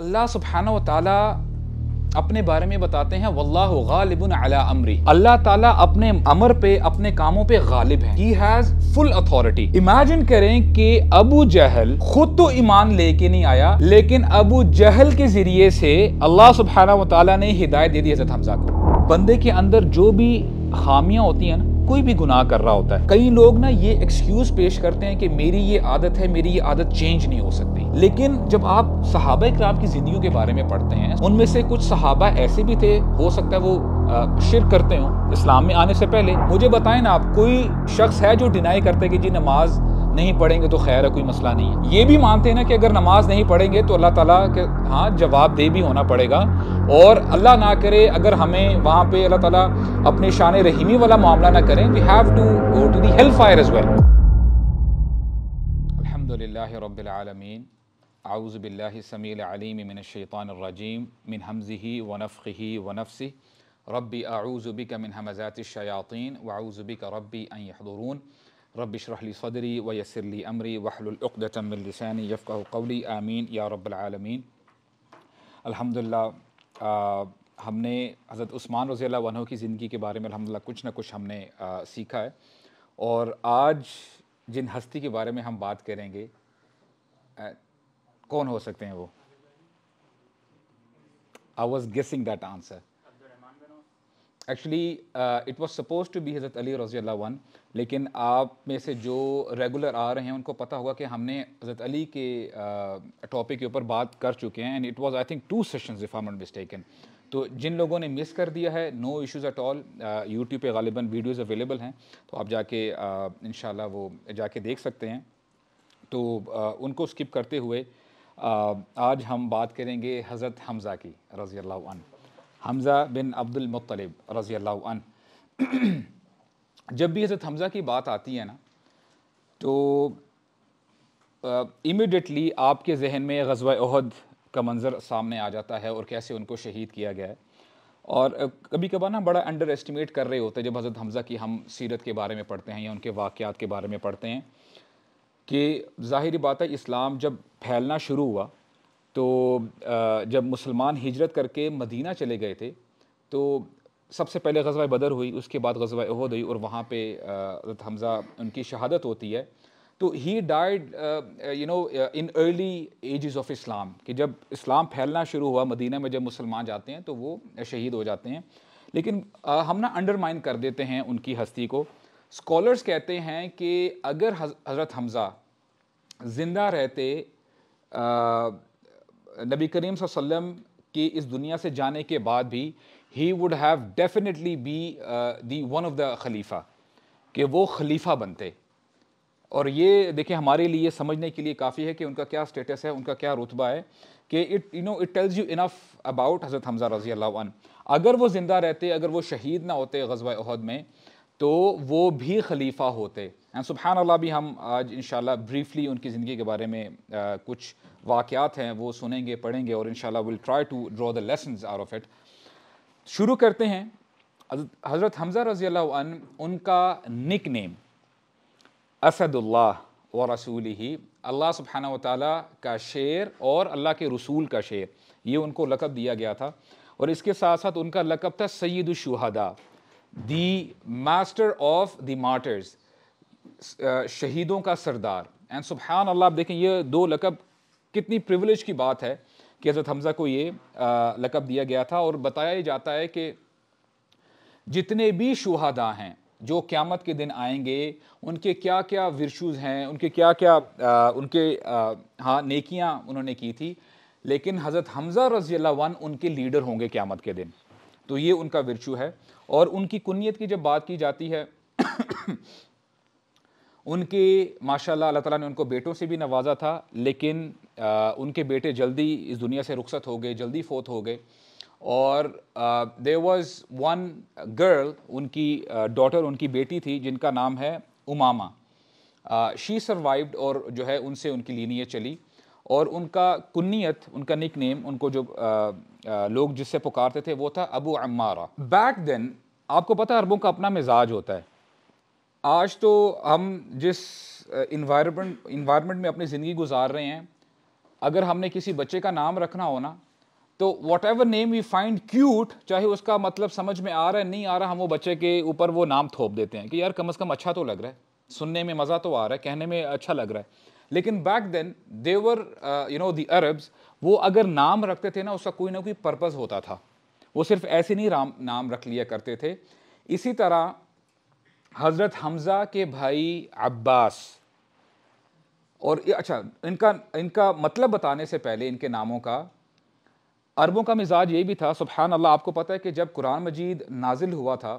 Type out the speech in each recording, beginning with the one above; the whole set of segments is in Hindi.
अल्लाह सुबहाना ताला अपने बारे में बताते हैं वल्लाह अला अमरी अल्लाह ताला अपने अमर पे अपने कामों पे गालिब है he has full authority imagine करें कि अबू जहल खुद तो ईमान लेके नहीं आया लेकिन अबू जहल के जरिए से अल्लाह सुबहाना ताला ने हिदायत दे दी हजरत हमजा को बंदे के अंदर जो भी खामियां होती हैं ना कोई भी गुनाह कर रहा होता है कई लोग ना ये एक्सक्यूज पेश करते हैं कि मेरी ये आदत है मेरी ये आदत चेंज नहीं हो सकती लेकिन जब आप सहाबा इक्राम की जिंदगी के बारे में पढ़ते हैं उनमें से कुछ सहाबा ऐसे भी थे हो सकता है वो शिर करते हो इस्लाम में आने से पहले मुझे बताएं ना आप कोई शख्स है जो डिनाई करते हैं कि जी नमाज नहीं पढ़ेंगे तो खैर है कोई मसला नहीं है ये भी मानते हैं ना कि अगर नमाज नहीं पढ़ेंगे तो अल्लाह ताला के हाँ जवाब दे भी होना पड़ेगा और अल्लाह ना करे अगर हमें वहाँ पे अल्लाह ताला अपने शान रहीमी वाला मामला ना करें we have to go to the help fire as well अलहमदिल्ला रबालमीन आउज़बिल्लामीमिनशैतानरजीम मिन हमज़ी वनफ़ी वनफ़ी रबी आऊज़बिक मिन हमज़ात शयातीन वाऊज़बिक रबी अन रब इशरह सदरी व यसरली अमरी वहलतम लसानी कौली आमीन या रब्लमीन अलहमदिल्ला हमने हज़रत उस्मान रज़ी वनों की ज़िंदगी के बारे में अलहमदिल्ला कुछ ना कुछ हमने आ, uh, सीखा है और आज जिन हस्ती के बारे में हम बात करेंगे आ, uh, कौन हो सकते हैं वो I was guessing that answer actually it was suppose to be हज़रत अली रज़ी वन लेकिन आप में से जो रेगुलर आ रहे हैं उनको पता होगा कि हमने हज़रत अली के टॉपिक के ऊपर बात कर चुके हैं and it was I think two sessions if I not mistaken तो जिन लोगों ने मिस कर दिया है no issues at all YouTube पे गालिबा वीडियोज़ अवेलेबल हैं तो आप जाके इन वो जाके देख सकते हैं तो आ, उनको स्किप करते हुए आ, आज हम बात करेंगे हज़रत हमज़ा की रज़ी अल्लाह हमज़ा बिन अब्दुलमतलब रज़ी अल्लाह जब भी हज़रत हमज़ा की बात आती है ना तो इमिडिटली आपके जहन में गजवा अहद का मंज़र सामने आ जाता है और कैसे उनको शहीद किया गया है और कभी कभार ना बड़ा अंडर एस्टिमेट कर रहे होते हैं जब हज़रत हमज़ा की हम सीरत के बारे में पढ़ते हैं या उनके वाक़ात के बारे में पढ़ते हैं कि ज़ाहिर बात है इस्लाम जब फैलना शुरू हुआ तो जब मुसलमान हिजरत करके मदीना चले गए थे तो सबसे पहले गजवा बदर हुई उसके बाद गजवा अहद हुई और वहाँ पे हजरत हमज़ा उनकी शहादत होती है तो he died you know in early ages of Islam कि जब इस्लाम फैलना शुरू हुआ मदीना में जब मुसलमान जाते हैं तो वो शहीद हो जाते हैं लेकिन uh, हम ना अंडरमाइन कर देते हैं उनकी हस्ती को स्कॉलर्स कहते हैं कि अगर हज़रत हमज़ा ज़िंदा रहते नबी करीम वसम की इस दुनिया से जाने के बाद भी he would have definitely be the one of the खलीफा कि वो खलीफा बनते और ये देखिए हमारे लिए समझने के लिए काफ़ी है कि उनका क्या स्टेटस है उनका क्या रुतबा है कि it you know it tells you enough about हज़रत हमज़ा रजी अल्लाह अगर वो ज़िंदा रहते अगर वो शहीद ना होते गजवा अहद में तो वो भी खलीफा होते एंड सुबहान अल्लाह भी हम आज इन ब्रीफली उनकी ज़िंदगी के बारे में आ, uh, कुछ वाक़ात हैं वो सुनेंगे पढ़ेंगे और in will try to draw the lesson are of it शुरू करते हैं हज़रत हमज़ा रज़ी अन उनका निक नेम असदुल्ला व रसूल ही अल्लाह सुबहाना वाली का शेर और अल्लाह के रसूल का शेर ये उनको लकब दिया गया था और इसके साथ साथ उनका लकब था सैद the master of the martyrs शहीदों का सरदार एंड सुबहान अल्लाह आप देखें ये दो लकब कितनी प्रिवलेज की बात है कि हज़रत हमज़ा को ये लकब दिया गया था और बताया जाता है कि जितने भी शुहदा हैं जो क़्यामत के दिन आएंगे उनके क्या क्या वर्शूज़ हैं उनके क्या क्या आ, उनके आ, हाँ नेकियाँ उन्होंने की थी लेकिन हज़रत हमज़ा रजी वन उनके लीडर होंगे क़्यामत के दिन तो ये उनका वर्चू है और उनकी कुनीत की जब बात की जाती है उनके माशाल्लाह अल्लाह ताला ने उनको बेटों से भी नवाजा था लेकिन आ, उनके बेटे जल्दी इस दुनिया से रुखसत हो गए जल्दी फोत हो गए और दे वॉज वन गर्ल उनकी डॉटर उनकी बेटी थी जिनका नाम है उमामा शी सर्वाइव्ड और जो है उनसे उनकी लीनिय चली और उनका कुन्नीत उनका निक नेम उनको जो आ, आ, लोग जिससे पुकारते थे वो था अबू अम्मारा बैक देन आपको पता है अरबों का अपना मिजाज होता है आज तो हम जिस इन्वायरमेंट इन्वायरमेंट में अपनी ज़िंदगी गुजार रहे हैं अगर हमने किसी बच्चे का नाम रखना हो ना तो whatever name we find cute चाहे उसका मतलब समझ में आ रहा है नहीं आ रहा हम वो बच्चे के ऊपर वो नाम थोप देते हैं कि यार कम अज़ कम अच्छा तो लग रहा है सुनने में मज़ा तो आ रहा है कहने में अच्छा लग रहा है लेकिन back then they were you know the Arabs वो अगर नाम रखते थे ना उसका कोई ना कोई पर्पज़ होता था वो सिर्फ ऐसे नहीं राम नाम रख लिया करते थे इसी तरह हज़रत हमज़ा के भाई अब्बास और अच्छा इनका इनका मतलब बताने से पहले इनके नामों का अरबों का मिजाज ये भी था सुबहान अल्लाह आपको पता है कि जब कुरान मजीद नाजिल हुआ था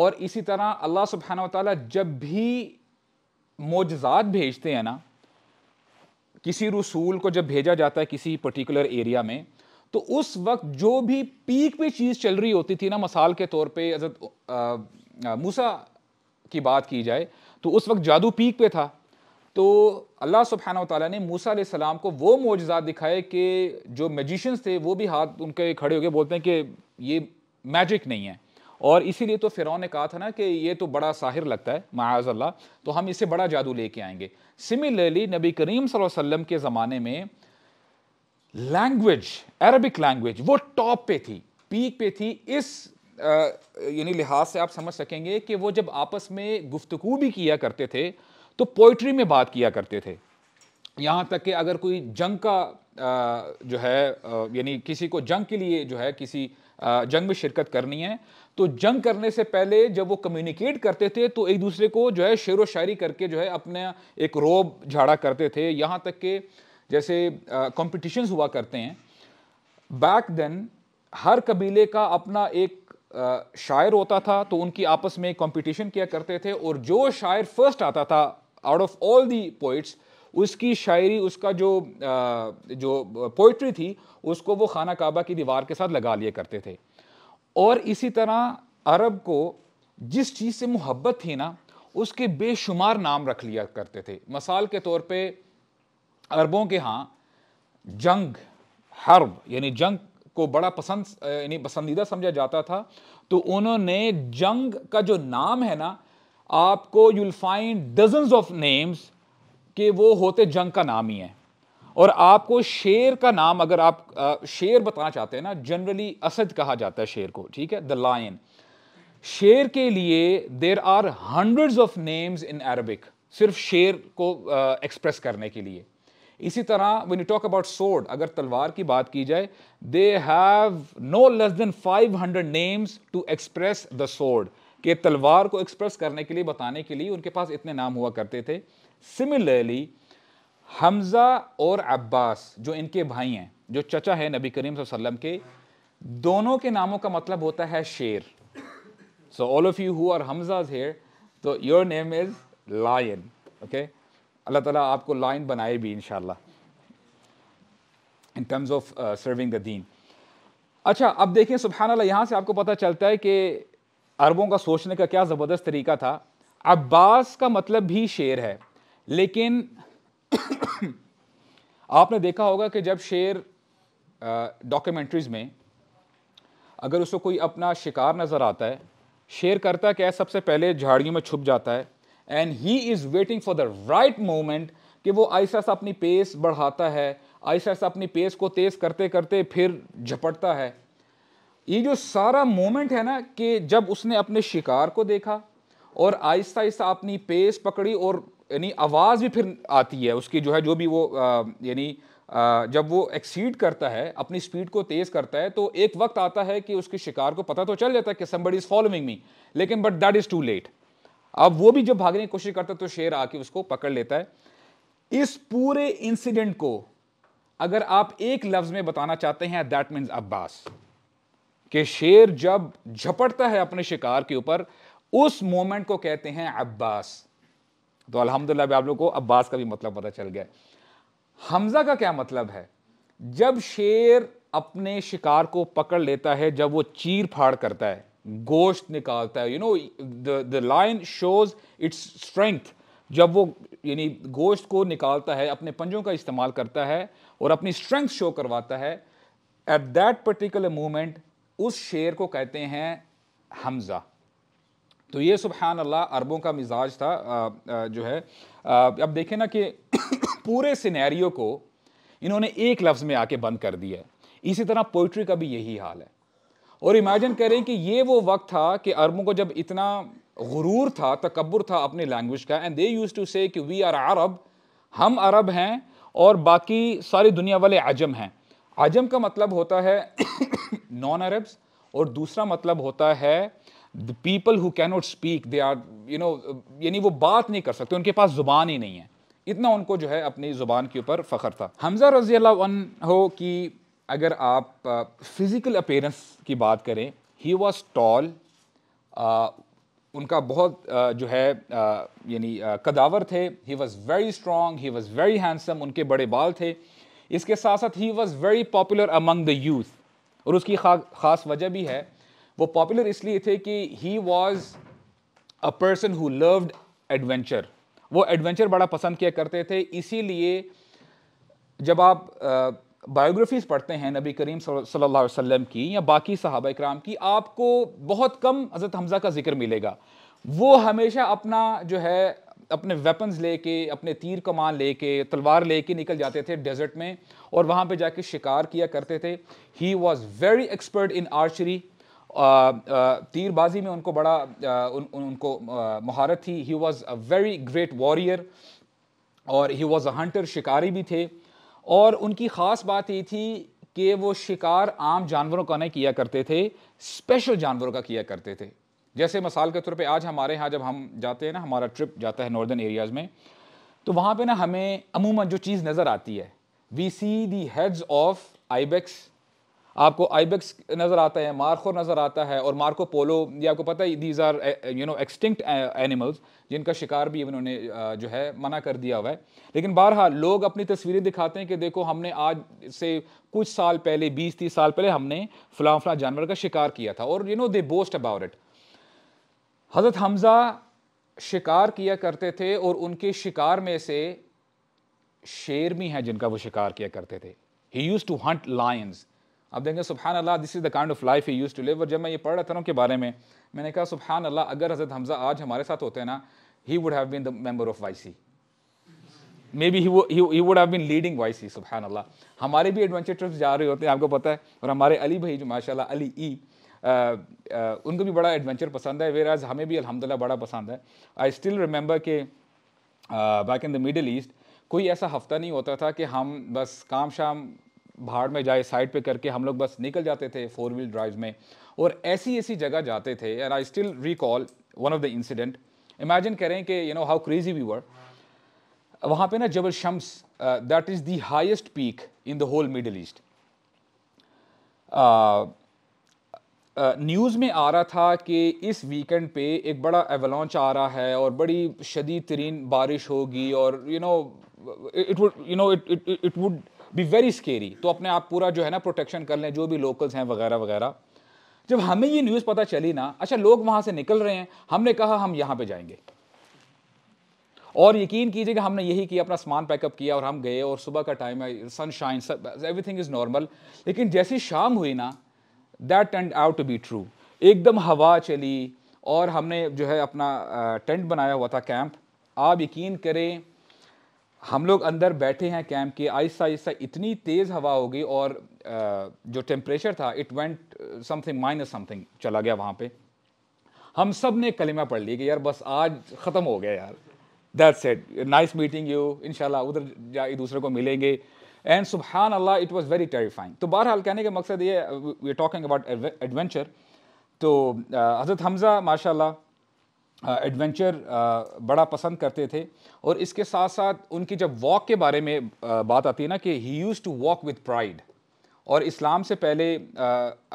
और इसी तरह अल्लाह सुबहाना तला जब भी मोजात भेजते हैं ना किसी रसूल को जब भेजा जाता है किसी पर्टिकुलर एरिया में तो उस वक्त जो भी पीक पे चीज़ चल रही होती थी ना मसाल के तौर पे हजरत मूसा की बात की जाए तो उस वक्त जादू पीक पे था तो अल्लाह सुबहान ताली ने मूसा सलाम को वो मोजा दिखाए कि जो मैजिशंस थे वो भी हाथ उनके खड़े होकर बोलते हैं कि ये मैजिक नहीं है और इसीलिए तो फ़िरौन ने कहा था ना कि ये तो बड़ा साहिर लगता है माज अल्लाह तो हम इसे बड़ा जादू लेके आएंगे सिमिलरली नबी करीम वसल्लम के ज़माने में लैंग्वेज अरबिक लैंग्वेज वो टॉप पे थी पीक पे थी इस यानी लिहाज से आप समझ सकेंगे कि वो जब आपस में गुफ्तु भी किया करते थे तो पोइट्री में बात किया करते थे यहाँ तक कि अगर कोई जंग का जो है यानी किसी को जंग के लिए जो है किसी जंग में शिरकत करनी है तो जंग करने से पहले जब वो कम्युनिकेट करते थे तो एक दूसरे को जो है शेर व शायरी करके जो है अपने एक रोब झाड़ा करते थे यहाँ तक के जैसे कॉम्पिटिशन्स हुआ करते हैं बैक देन हर कबीले का अपना एक शायर होता था तो उनकी आपस में कंपटीशन किया करते थे और जो शायर फर्स्ट आता था out of all the poets उसकी शायरी उसका जो जो पोइट्री थी उसको वो खाना काबा की दीवार के साथ लगा लिया करते थे और इसी तरह अरब को जिस चीज़ से मोहब्बत थी ना उसके बेशुमार नाम रख लिया करते थे मिसाल के तौर पे अरबों के यहाँ जंग हर्ब यानी जंग को बड़ा पसंद यानी पसंदीदा समझा जाता था तो उन्होंने जंग का जो नाम है ना आपको you'll find dozen of names के वो होते जंग का नाम ही है और आपको शेर का नाम अगर आप शेर बताना चाहते हैं ना जनरली असद कहा जाता है शेर को ठीक है द लायन शेर के लिए there are hundred of names in Arabic सिर्फ शेर को एक्सप्रेस करने के लिए इसी तरह when you talk about sword अगर तलवार की बात की जाए they have no less than 500 names to express the sword के तलवार को एक्सप्रेस करने के लिए बताने के लिए उनके पास इतने नाम हुआ करते थे सिमिलरली हमज़ा और अब्बास जो इनके भाई हैं जो चचा है नबी करीम वसल्लम के दोनों के नामों का मतलब होता है शेर so all of you who are Hamzas here तो your name is lion okay अल्लाह ताला आपको लाइन बनाए भी in in terms of serving the दीन अच्छा अब देखें सुबहानल्ला यहाँ से आपको पता चलता है कि अरबों का सोचने का क्या ज़बरदस्त तरीका था अब्बास का मतलब भी शेर है लेकिन आपने देखा होगा कि जब शेर डॉक्यूमेंट्रीज़ uh, में अगर उसको कोई अपना शिकार नज़र आता है शेर करता क्या है सबसे पहले झाड़ियों में छुप जाता है and he is waiting for the right moment कि वो ऐसा सा अपनी पेस बढ़ाता है ऐसा सा अपनी पेस को तेज़ करते करते फिर झपटता है ये जो सारा मोमेंट है ना कि जब उसने अपने शिकार को देखा और आहिस्ता आहिस्ता अपनी पेस पकड़ी और यानी आवाज़ भी फिर आती है उसकी जो है जो भी वो यानी जब वो एक्सीड करता है अपनी स्पीड को तेज़ करता है तो एक वक्त आता है कि उसके शिकार को पता तो चल जाता है कि समबडी इज़ फॉलोइंग मी लेकिन but that is too late अब वो भी जब भागने की कोशिश करता है तो शेर आके उसको पकड़ लेता है इस पूरे इंसिडेंट को अगर आप एक लफ्ज में बताना चाहते हैं दैट मीन्स अब्बास कि शेर जब झपटता है अपने शिकार के ऊपर उस मोमेंट को कहते हैं अब्बास तो अल्हम्दुलिल्लाह भी आप लोगों को अब्बास का भी मतलब पता चल गया हमजा का क्या मतलब है जब शेर अपने शिकार को पकड़ लेता है जब वो चीर फाड़ करता है गोश्त निकालता है you know the lion shows its strength जब वो यानी गोश्त को निकालता है अपने पंजों का इस्तेमाल करता है और अपनी स्ट्रेंथ शो करवाता है एट दैट पर्टिकुलर मोमेंट उस शेर को कहते हैं हमज़ा तो ये सुबहान अल्लाह अरबों का मिजाज था जो है अब देखें ना कि पूरे सिनेरियो को इन्होंने एक लफ्ज़ में आके बंद कर दिया है इसी तरह पोइट्री का भी यही हाल है और इमेजिन करें कि ये वो वक्त था कि अरबों को जब इतना गुरूर था तकबर था अपने लैंग्वेज का एंड दे यूज़ टू से कि वी आर अरब हम अरब हैं और बाकी सारी दुनिया वाले आजम हैं आजम का मतलब होता है नॉन अरब्स और दूसरा मतलब होता है the people who cannot speak they are you know यानी वो बात नहीं कर सकते उनके पास ज़ुबान ही नहीं है इतना उनको जो है अपनी ज़ुबान के ऊपर फ़ख्र था हमज़ा रजी हो की अगर आप फिज़िकल अपेयरेंस की बात करें ही वॉज टॉल उनका बहुत आ, जो है यानी कदावर थे he was very strong he was very handsome उनके बड़े बाल थे इसके साथ साथ he was very popular among the youth और उसकी खा, खास वजह भी है वो पॉपुलर इसलिए थे कि he was a person who loved adventure वो एडवेंचर बड़ा पसंद किया करते थे इसीलिए जब आप बायोग्राफीज़ पढ़ते हैं नबी करीम सल्लल्लाहु अलैहि वसल्लम की या बाकी सहाबा कराम की आपको बहुत कम हज़रत हमज़ा का जिक्र मिलेगा वो हमेशा अपना जो है अपने वेपन्स लेके अपने तीर कमान लेके तलवार लेके निकल जाते थे डेजर्ट में और वहाँ पे जाके शिकार किया करते थे he was very expert in archery तीरबाजी में उनको बड़ा आ, उन, उनको महारत थी he was a very great warrior और ही वॉज़ अ हंटर शिकारी भी थे और उनकी ख़ास बात ये थी कि वो शिकार आम जानवरों का नहीं किया करते थे स्पेशल जानवरों का किया करते थे जैसे मिसाल के तौर पे आज हमारे यहाँ जब हम जाते हैं ना हमारा ट्रिप जाता है नॉर्दर्न एरियाज़ में तो वहाँ पे ना हमें अमूमन जो चीज़ नज़र आती है we see the heads of ibex आपको आईबेक्स नज़र आता है मार्खो नज़र आता है और मार्को पोलो ये आपको पता है these are you know extinct animals जिनका शिकार भी उन्होंने eh, जो है मना कर दिया हुआ है लेकिन बहरहाल लोग अपनी तस्वीरें दिखाते हैं कि देखो हमने आज से कुछ साल पहले बीस तीस साल पहले हमने फ़लाँ फलां जानवर का शिकार किया था और you know they boast about it हज़रत हमज़ा शिकार किया करते थे और उनके शिकार में से शेर भी हैं जिनका वो शिकार किया करते थे he used to hunt lions अब देखें सुबहान अल्लाह this is the kind of life he used to live और जब मैं ये पढ़ रहा था उनके बारे में मैंने कहा सुबहान अल्लाह अगर हज़रत हमज़ा आज हमारे साथ होते हैं ना he would have been the member of Y C maybe he would have been leading Y C सुबहान अल्लाह हमारे भी एडवेंचर ट्रिप्स जा रहे होते हैं आपको पता है और हमारे अली भाई जो माशाल्लाह अली ई उनको भी बड़ा एडवेंचर पसंद है वेर आज हमें भी अलहमदिल्ला बड़ा पसंद है आई स्टिल रिमेंबर के back in the Middle East कोई ऐसा हफ्ता नहीं होता था कि हम बस काम शाम भाड़ में जाए साइड पे करके हम लोग बस निकल जाते थे फोर व्हील ड्राइव में और ऐसी ऐसी जगह जाते थे and I still recall one of the incident imagine करें कि you know how crazy we were वहाँ पे ना Jabal Shams that is the highest peak in the whole Middle East news में आ रहा था कि इस वीकेंड पे एक बड़ा एवलॉन्च आ रहा है और बड़ी शदीद तरीन बारिश होगी और you know it would you know it it would be very scary तो अपने आप पूरा जो है ना प्रोटेक्शन कर लें जो भी लोकल्स हैं वगैरह वगैरह जब हमें ये न्यूज़ पता चली ना अच्छा लोग वहाँ से निकल रहे हैं हमने कहा हम यहाँ पर जाएंगे और यकीन कीजिए कि हमने यही किया अपना सामान पैकअप किया और हम गए और सुबह का टाइम है सनशाइन थिंग इज़ नॉर्मल लेकिन जैसी शाम हुई ना that end out to be true एकदम हवा चली और हमने जो है अपना टेंट बनाया हुआ था कैंप आप यकीन करें हम लोग अंदर बैठे हैं कैंप के आहिस्ता आहिस्ता इतनी तेज़ हवा हो गई और जो टेम्परेचर था it went something minus something चला गया वहाँ पे हम सब ने कलिमा पढ़ ली कि यार बस आज ख़त्म हो गया यार that's it nice meeting you इन उधर जा एक दूसरे को मिलेंगे एंड सुबहान अल्लाह इट वॉज़ वेरी टेरीफाइंग तो बहरहाल कहने का मकसद ये वी टॉकिंग अबाउट एडवेंचर तो हज़रत हमज़ा माशाल्लाह एडवेंचर बड़ा पसंद करते थे और इसके साथ साथ उनकी जब वॉक के बारे में बात आती है ना कि he used to walk with pride और इस्लाम से पहले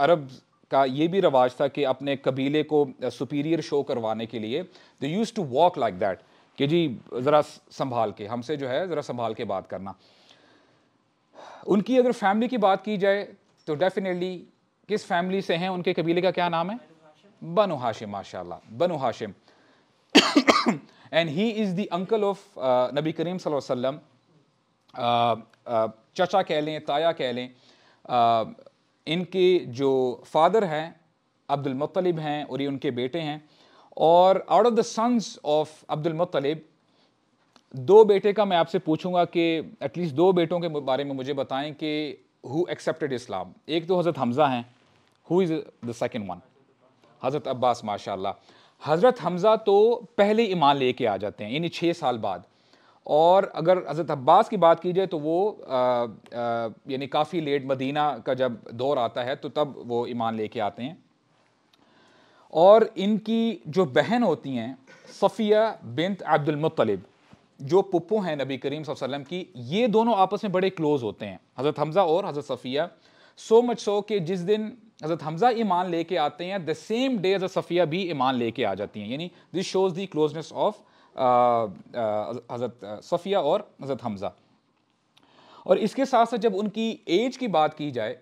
अरब का ये भी रवाज था कि अपने कबीले को सुपीरियर शो करवाने के लिए they used to walk like that कि जी ज़रा संभाल के हमसे जो है ज़रा संभाल के बात करना उनकी अगर फैमिली की बात की जाए तो डेफिनेटली किस फैमिली से हैं उनके कबीले का क्या नाम है बनु हाशिम माशा बनु Hashim and he is the uncle of uh, Nabi Kareem Sallallahu Alaihi Wasallam uh, uh, चचा कह लें ताया कह लें uh, इनके जो फादर हैं अब्दुल मुत्तलिब हैं और ये उनके बेटे हैं और out of the sons of Abdul Muttalib दो बेटे का मैं आपसे पूछूंगा कि एटलीस्ट दो बेटों के बारे में मुझे बताएं कि हु एक्सेप्टेड इस्लाम एक तो हज़रत हमज़ा हैं who is the second one Hazrat Abbas माशाल्लाह हज़रत हमज़ा तो पहले ईमान लेके आ जाते हैं यानी छः साल बाद और अगर हज़रत अब्बास की बात की जाए तो वो यानी काफ़ी लेट मदीना का जब दौर आता है तो तब वो ईमान लेके आते हैं और इनकी जो बहन होती हैं सफ़िया बिनत अब्दुलमतलब जो पप्पो हैं नबी करीम वसल्लम की ये दोनों आपस में बड़े क्लोज़ होते हैं हज़रत हमज़ा और हज़रत सफ़िया सो मच सो कि जिस दिन हज़रत हमज़ा ईमान लेके आते हैं द सेम डे हज़रत सफ़िया भी ईमान लेके आ जाती हैं यानी this shows the closeness of Hazrat uh, Safiya और हज़रत हमज़ा और इसके साथ साथ जब उनकी एज की बात की जाए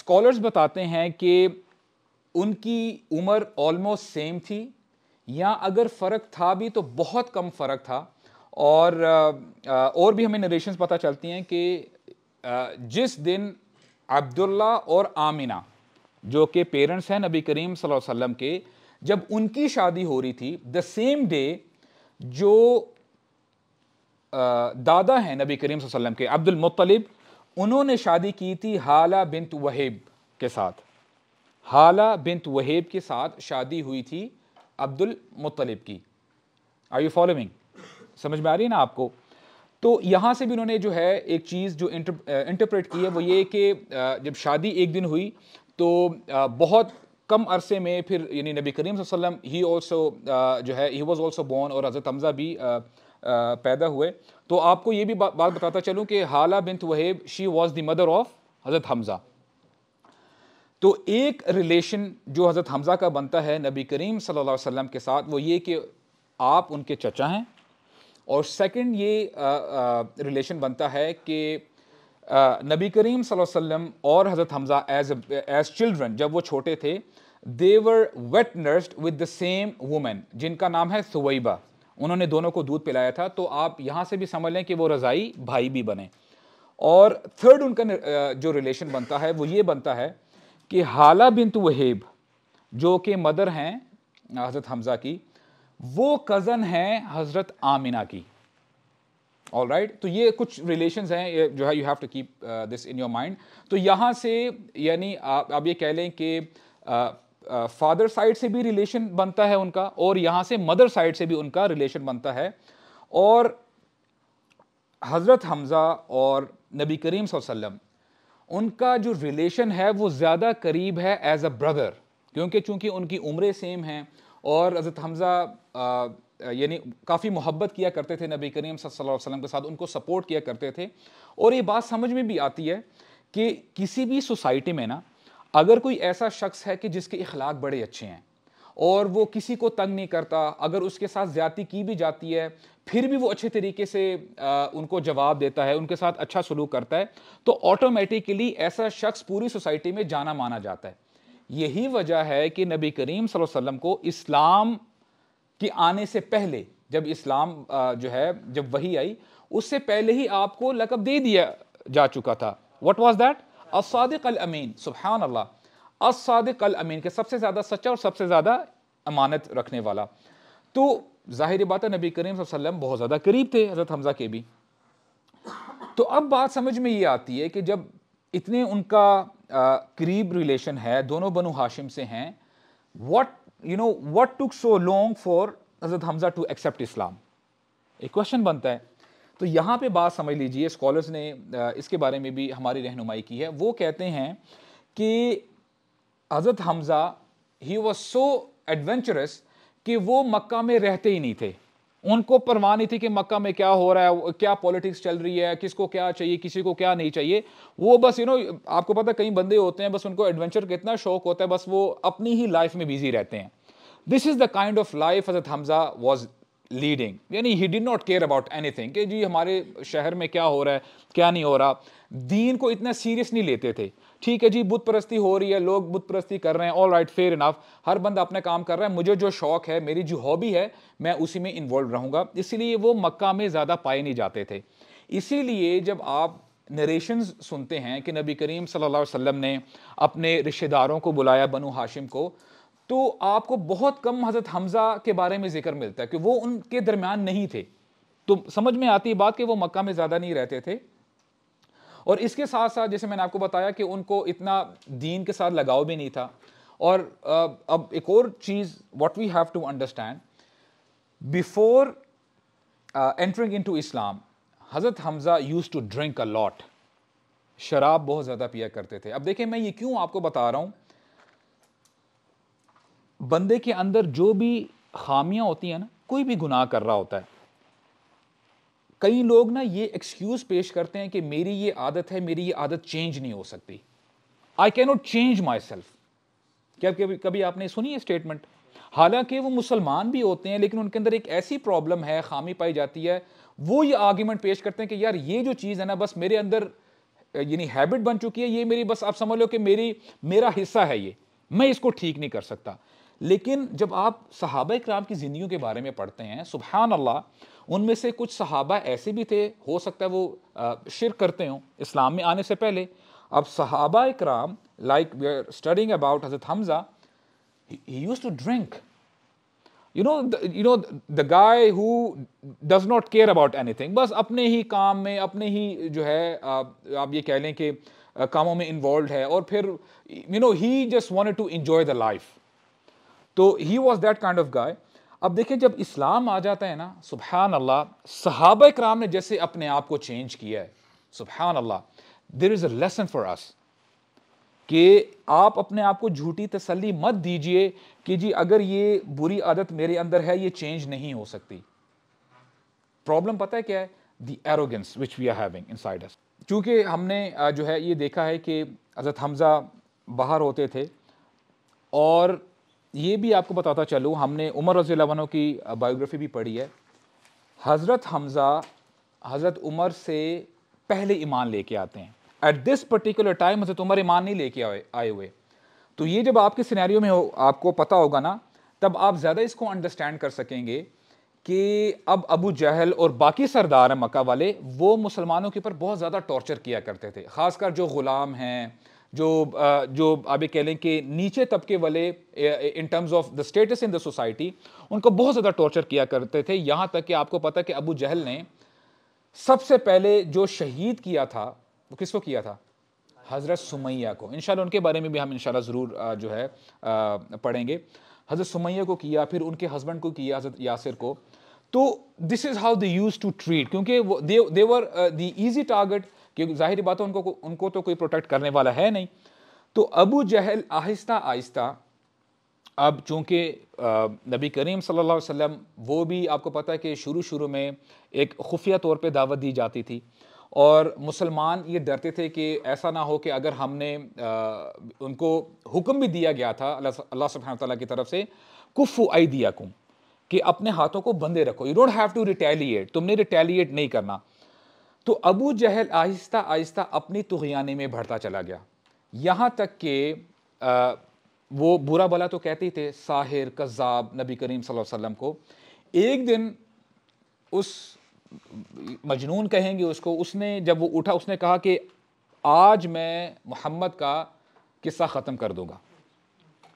स्कॉलर्स uh, बताते हैं कि उनकी उम्र ऑलमोस्ट सेम थी या अगर फ़र्क था भी तो बहुत कम फ़र्क था और आ, uh, और भी हमें नरेशन पता चलती हैं कि जिस दिन अब्दुल्ला और आमिना जो कि पेरेंट्स हैं नबी करीम वसल्लम के जब उनकी शादी हो रही थी द सेम डे जो दादा हैं नबी करीम वसल्लम के अब्दुल मुत्तलिब उन्होंने शादी की थी हाला बिनत वहीब के साथ हाला बिनत वहीब के साथ शादी हुई थी अब्दुल मुत्तलिब की आर यू फॉलोइंग समझ में आ रही है ना आपको तो यहाँ से भी उन्होंने जो है एक चीज़ जो इंटरप्रेट की है वो ये कि जब शादी एक दिन हुई तो बहुत कम अरसे में फिर यानी नबी करीम वसल्लम ही ऑल्सो जो है ही वॉज़ ऑल्सो बॉर्न और हज़रत हमज़ा भी पैदा हुए तो आपको ये भी बा, बात बताता चलूँ कि Hala bin Wahb she was the mother of Hazrat Hamza तो एक रिलेशन जो हज़रत हमज़ा का बनता है नबी करीम सल्लल्लाहु अलैहि वसल्लम के साथ वो ये कि आप उनके चचा हैं और सेकंड ये रिलेशन बनता है कि नबी करीम वसल्लम और Hazrat Hamza as as children जब वो छोटे थे they were wet nursed with the same women जिनका नाम है सुवैबा उन्होंने दोनों को दूध पिलाया था तो आप यहाँ से भी समझ लें कि वो रज़ाई भाई भी बने और थर्ड उनका जो रिलेशन बनता है वो ये बनता है कि हाला बिन वहीब जो कि मदर हैं हज़रत हमज़ा की वो कज़न है हज़रत आमिना की ऑल राइट right? तो ये कुछ रिलेशन हैं जो है you have to keep this in your mind तो यहाँ से यानी आप आप ये कह लें कि फादर uh, साइड uh, से भी रिलेशन बनता है उनका और यहाँ से मदर साइड से भी उनका रिलेशन बनता है और हज़रत हमज़ा और नबी करीम वसल्लम उनका जो रिलेशन है वो ज़्यादा करीब है एज अ ब्रदर क्योंकि चूंकि उनकी उम्रें सेम हैं और हज़रत हमज़ा यानी काफ़ी मोहब्बत किया करते थे नबी करीम सल्लल्लाहु अलैहि वसल्लम के साथ उनको सपोर्ट किया करते थे और ये बात समझ में भी आती है कि किसी भी सोसाइटी में ना अगर कोई ऐसा शख्स है कि जिसके अखलाक बड़े अच्छे हैं और वो किसी को तंग नहीं करता अगर उसके साथ ज़्यादती की भी जाती है फिर भी वो अच्छे तरीके से आ, उनको जवाब देता है उनके साथ अच्छा सलूक करता है तो ऑटोमेटिकली ऐसा शख्स पूरी सोसाइटी में जाना माना जाता है यही वजह है कि नबी करीम वसल्लम को इस्लाम के आने से पहले जब इस्लाम जो है जब वही आई उससे पहले ही आपको लकब दे दिया जा चुका था वट वॉज दैट असादिक अल अमीन सुबहान अल्लाह असादिक अल अमीन के सबसे ज़्यादा सच्चा और सबसे ज़्यादा अमानत रखने वाला तो ज़ाहिर बात है नबी करीम वसल्लम बहुत ज़्यादा करीब थे हज़रत हमज़ा के भी तो अब बात समझ में ये आती है कि जब इतने उनका करीब रिलेशन है दोनों बनु हाशिम से हैं what you know what took so long for Hazrat Hamza to accept इस्लाम एक क्वेश्चन बनता है तो यहाँ पे बात समझ लीजिए स्कॉलर्स ने इसके बारे में भी हमारी रहनुमाई की है वो कहते हैं कि हज़रत Hamza he was so adventurous कि वो मक्का में रहते ही नहीं थे उनको परवाह नहीं थी कि मक्का में क्या हो रहा है क्या पॉलिटिक्स चल रही है किसको क्या चाहिए किसी को क्या नहीं चाहिए वो बस यू नो आपको पता कई बंदे होते हैं बस उनको एडवेंचर का इतना शौक होता है बस वो अपनी ही लाइफ में बिजी रहते हैं this is the kind of life Hazrat Hamza was leading यानी he did not care about anything जी हमारे शहर में क्या हो रहा है क्या नहीं हो रहा दीन को इतना सीरियस नहीं लेते थे ठीक है जी बुत परस्ती हो रही है लोग बुत परस्ती कर रहे हैं ऑल राइट फेयर इनाफ हर बंदा अपना काम कर रहा है मुझे जो शौक है मेरी जो हॉबी है मैं उसी में इन्वॉल्व रहूँगा इसीलिए वो मक्का में ज़्यादा पाए नहीं जाते थे इसीलिए जब आप नरेशन सुनते हैं कि नबी करीम सल्लल्लाहु अलैहि वसल्लम ने अपने रिश्तेदारों को बुलाया बनु हाशिम को तो आपको बहुत कम हज़रत हमज़ा के बारे में जिक्र मिलता है कि वो उनके दरमियान नहीं थे तो समझ में आती है बात कि वो मक्का में ज़्यादा नहीं रहते थे और इसके साथ साथ जैसे मैंने आपको बताया कि उनको इतना दीन के साथ लगाव भी नहीं था और अब एक और चीज़ what we have to understand before entering into Islam Hazrat Hamza used to drink a lot शराब बहुत ज़्यादा पिया करते थे अब देखिए मैं ये क्यों आपको बता रहा हूँ बंदे के अंदर जो भी खामियां होती हैं ना कोई भी गुनाह कर रहा होता है कई लोग ना ये एक्सक्यूज पेश करते हैं कि मेरी ये आदत है मेरी ये आदत चेंज नहीं हो सकती I can not change myself क्या कभी कभी आपने सुनी है स्टेटमेंट हालांकि वो मुसलमान भी होते हैं लेकिन उनके अंदर एक ऐसी प्रॉब्लम है खामी पाई जाती है वो ये आर्ग्यूमेंट पेश करते हैं कि यार ये जो चीज़ है ना बस मेरे अंदर यानी हैबिट बन चुकी है ये मेरी बस आप समझ लो कि मेरी मेरा हिस्सा है ये मैं इसको ठीक नहीं कर सकता लेकिन जब आप सहाबा कराम की ज़िंदगी के बारे में पढ़ते हैं सुबहान अल्लाह उनमें से कुछ सहाबा ऐसे भी थे हो सकता है वो शिर करते हों इस्लाम में आने से पहले अब सहाबा इकराम like we are studying about Hazrat Hamza he used to drink you know you know the guy who does not care about about बस अपने ही काम में अपने ही जो है आप ये कह लें कि कामों में इन्वॉल्व है और फिर you know he just want to enjoy the life तो he was that kind of guy अब देखिए जब इस्लाम आ जाता है ना सुबहान अल्लाह सहाब कराम ने जैसे अपने आप को चेंज किया है सुबहान अल्लाह there is a lesson for us कि आप अपने आप को झूठी तसल्ली मत दीजिए कि जी अगर ये बुरी आदत मेरे अंदर है ये चेंज नहीं हो सकती प्रॉब्लम पता है क्या है the arrogance which we are having inside us चूँकि हमने जो है ये देखा है कि हज़रत हमज़ा बाहर होते थे और ये भी आपको बताता चलूँ हमने उमर रज़ी वनों की बायोग्राफी भी पढ़ी है हज़रत हमज़ा हज़रत उमर से पहले ईमान लेके आते हैं एट दिस पर्टिकुलर टाइम हज़रत उमर ईमान नहीं लेके आए आए हुए तो ये जब आपके सिनेरियो में हो आपको पता होगा ना तब आप ज़्यादा इसको अंडरस्टैंड कर सकेंगे कि अब अबू जहल और बाकी सरदार मक्का वाले वो मुसलमानों के ऊपर बहुत ज़्यादा टॉर्चर किया करते थे ख़ासकर जो ग़ुलाम हैं जो जो आप ये कह लें कि नीचे तबके वाले in terms of the status in the society उनको बहुत ज़्यादा टॉर्चर किया करते थे यहाँ तक कि आपको पता कि अबू जहल ने सबसे पहले जो शहीद किया था वो किसको किया था हज़रत सुमैया को इन उनके बारे में भी हम इन ज़रूर जो है पढ़ेंगे हज़रत सुमैया को किया फिर उनके हस्बैंड को किया हज़रत यासिर को तो this is how they used to treat क्योंकि वो देवर द ईजी टारगेट क्योंकि ज़ाहिर बात है उनको उनको तो कोई प्रोटेक्ट करने वाला है नहीं तो अबू जहल आहिस्ता आहिस्ता अब चूंकि नबी करीम सल्लल्लाहु अलैहि वसल्लम वो भी आपको पता है कि शुरू शुरू में एक खुफिया तौर पे दावत दी जाती थी और मुसलमान ये डरते थे कि ऐसा ना हो कि अगर हमने आ, उनको हुक्म भी दिया गया था अल्लाह सुबहान तला की तरफ से कुफ़ु आई दिया कुम कि अपने हाथों को बंदे रखो you don't have to retaliate तुमने रिटेलिएट नहीं करना तो अबू जहल आहिस्ता आहिस्ता अपनी तुगियाने में बढ़ता चला गया यहाँ तक कि वो बुरा भला तो कहते थे साहिर कज़ाब नबी करीम सल्लल्लाहु अलैहि वसल्लम को एक दिन उस मजनून कहेंगे उसको उसने जब वो उठा उसने कहा कि आज मैं मोहम्मद का किस्सा ख़त्म कर दूंगा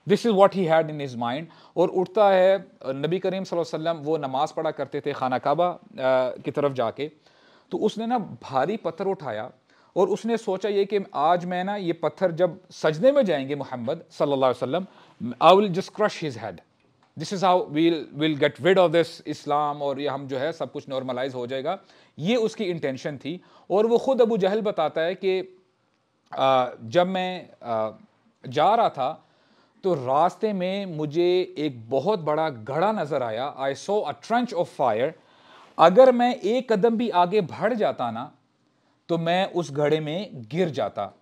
this is what he had in his mind और उठता है नबी करीम वसल्लम वो नमाज़ पढ़ा करते थे खाना काबा की तरफ जाके तो उसने ना भारी पत्थर उठाया और उसने सोचा ये कि आज मैं ना ये पत्थर जब सजने में जाएंगे मोहम्मद सल्लल्लाहु अलैहि वसल्लम I will just crush his head this is how we will get rid of this Islam और ये हम जो है सब कुछ नॉर्मलाइज हो जाएगा ये उसकी इंटेंशन थी और वो ख़ुद अबू जहल बताता है कि जब मैं जा रहा था तो रास्ते में मुझे एक बहुत बड़ा घड़ा नज़र आया I saw a trench of fire अगर मैं एक कदम भी आगे बढ़ जाता ना तो मैं उस घड़े में गिर जाता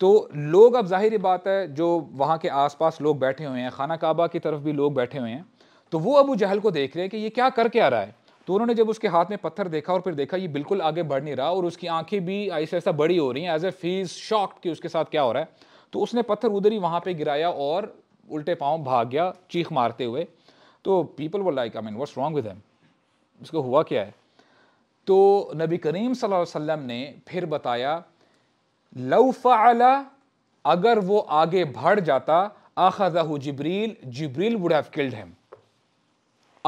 तो लोग अब जाहिर बात है जो वहाँ के आसपास लोग बैठे हुए हैं खाना काबा की तरफ भी लोग बैठे हुए हैं तो वो अबू जहल को देख रहे हैं कि ये क्या करके आ रहा है तो उन्होंने जब उसके हाथ में पत्थर देखा और फिर देखा ये बिल्कुल आगे बढ़ नहीं रहा और उसकी आंखें भी ऐसा ऐसा बड़ी हो रही हैं एज ए फीस शॉक कि उसके साथ क्या हो रहा है तो उसने पत्थर उधर ही वहाँ पर गिराया और उल्टे पाँव भाग गया चीख मारते हुए तो पीपल वो like I mean what's wrong with him उसको हुआ क्या है तो नबी करीम वसल्लम ने फिर बताया लऊफ़ाला अगर वो आगे बढ़ जाता आखजाहू Jibreel Jibreel would have killed him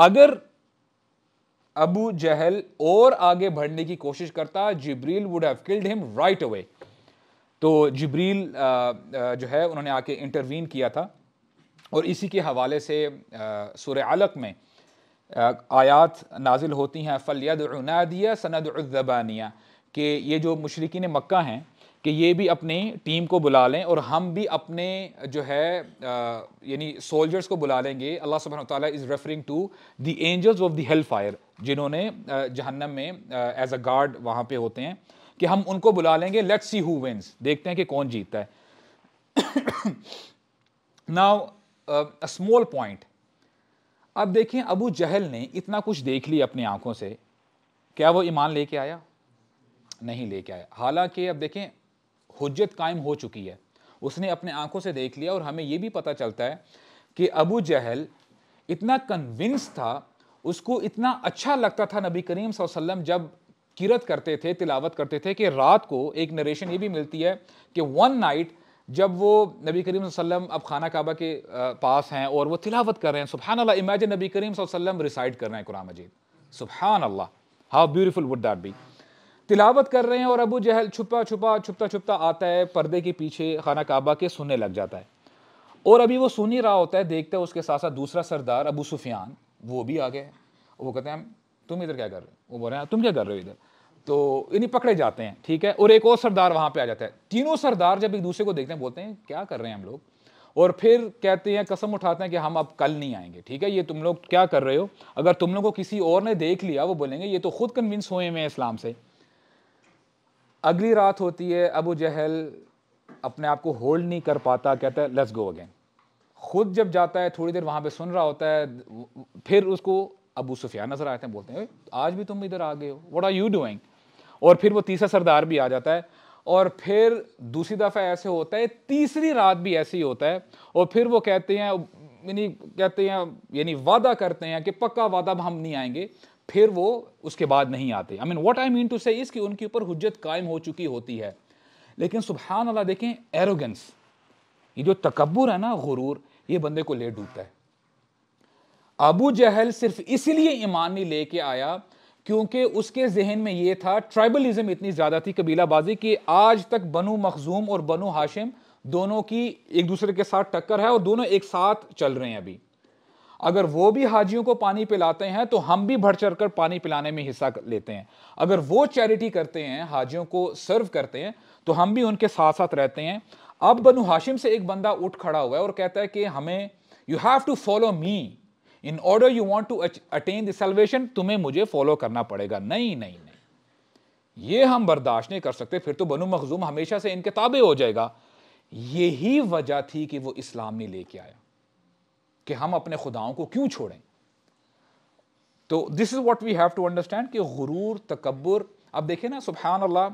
अगर अबू जहल और आगे बढ़ने की कोशिश करता Jibreel would have killed him right away तो जिब्रील जो है उन्होंने आके इंटरवीन किया था और इसी के हवाले से सुर अलक में आयात नाजिल होती हैं फलियाद उनादिया सनद उज़बानिया कि ये जो मशरकिन मक्का हैं कि ये भी अपनी टीम को बुला लें और हम भी अपने जो है यानी सोल्जर्स को बुला लेंगे अल्लाह सुबहान ताली is referring to the angels of the hell fire जिन्होंने जहन्नम में एज अ गार्ड वहाँ पे होते हैं कि हम उनको बुला लेंगे लेट्स सी हु विंस देखते हैं कि कौन जीतता है नाउ स्मॉल पॉइंट अब देखें अबू जहल ने इतना कुछ देख लिया अपनी आंखों से क्या वो ईमान लेके आया नहीं लेके आया हालांकि अब देखें हजत कायम हो चुकी है उसने अपने आंखों से देख लिया और हमें ये भी पता चलता है कि अबू जहल इतना कन्विंस था उसको इतना अच्छा लगता था नबी करीम वसल्लम जब किरत करते थे तिलावत करते थे कि रात को एक नरेशन ये भी मिलती है कि वन नाइट जब वो नबी करीम वसल्लम अब खाना काबा के पास हैं और वो तिलावत कर रहे हैं सुबहान अल्लाह इमेजिन नबी करीम वसल्लम रिसाइड कर रहे हैं कुरान मजीद सुबहान अल्लाह how beautiful would that be तिलावत कर रहे हैं और अबू जहल छुपा छुपा छुपता छुपता आता है पर्दे के पीछे खाना काबा के सुनने लग जाता है और अभी वो सुन ही रहा होता है देखता है उसके साथ साथ दूसरा सरदार अबू सुफियान वो भी आ गए वो कहते हैं हम तुम इधर क्या कर रहे हो वो बोल रहे हैं हाँ, तुम क्या कर रहे हो इधर तो इन्हीं पकड़े जाते हैं ठीक है और एक और सरदार वहाँ पे आ जाता है तीनों सरदार जब एक दूसरे को देखते हैं बोलते हैं क्या कर रहे हैं हम लोग और फिर कहते हैं कसम उठाते हैं कि हम अब कल नहीं आएंगे ठीक है ये तुम लोग क्या कर रहे हो अगर तुम लोग को किसी और ने देख लिया वो बोलेंगे ये तो खुद कन्विंस हुए हैं इस्लाम से अगली रात होती है अबू जहल अपने आप को होल्ड नहीं कर पाता कहता है लेट्स गो अगेन खुद जब जाता है थोड़ी देर वहाँ पे सुन रहा होता है फिर उसको अबू सुफिया नज़र आते हैं बोलते हैं आज भी तुम इधर आ गए हो वट आर यू डूइंग और फिर वो तीसरा सरदार भी आ जाता है और फिर दूसरी दफ़ा ऐसे होता है तीसरी रात भी ऐसे ही होता है और फिर वो कहते हैं यानी कहते हैं यानी वादा करते हैं कि पक्का वादा हम नहीं आएंगे फिर वो उसके बाद नहीं आते I mean what I mean to say इस कि उनके ऊपर हजत कायम हो चुकी होती है लेकिन सुबहान अल्लाह देखें एरोगेंस ये जो तकबर है ना गुरूर ये बंदे को ले डूबता है अबू जहल सिर्फ इसलिए ईमान नहीं लेके आया क्योंकि उसके जहन में ये था ट्राइबलिज्म इतनी ज़्यादा थी कबीलाबाजी कि आज तक बनु मखजूम और बनु हाशिम दोनों की एक दूसरे के साथ टक्कर है और दोनों एक साथ चल रहे हैं अभी अगर वो भी हाजियों को पानी पिलाते हैं तो हम भी बढ़ चढ़ कर पानी पिलाने में हिस्सा लेते हैं अगर वो चैरिटी करते हैं हाजियों को सर्व करते हैं तो हम भी उनके साथ साथ रहते हैं अब बनु हाशिम से एक बंदा उठ खड़ा हुआ है और कहता है कि हमें you have to follow me in order you want to attain the salvation तुम्हें मुझे फॉलो करना पड़ेगा नहीं नहीं नहीं ये हम बर्दाश्त नहीं कर सकते फिर तो बनु मखजूम हमेशा से इनके ताबे हो जाएगा यही वजह थी कि वो इस्लाम नहीं लेके आया कि हम अपने खुदाओं को क्यों छोड़ें तो this is what we have to understand कि गुरूर तकबर अब देखें ना सुबहान अल्लाह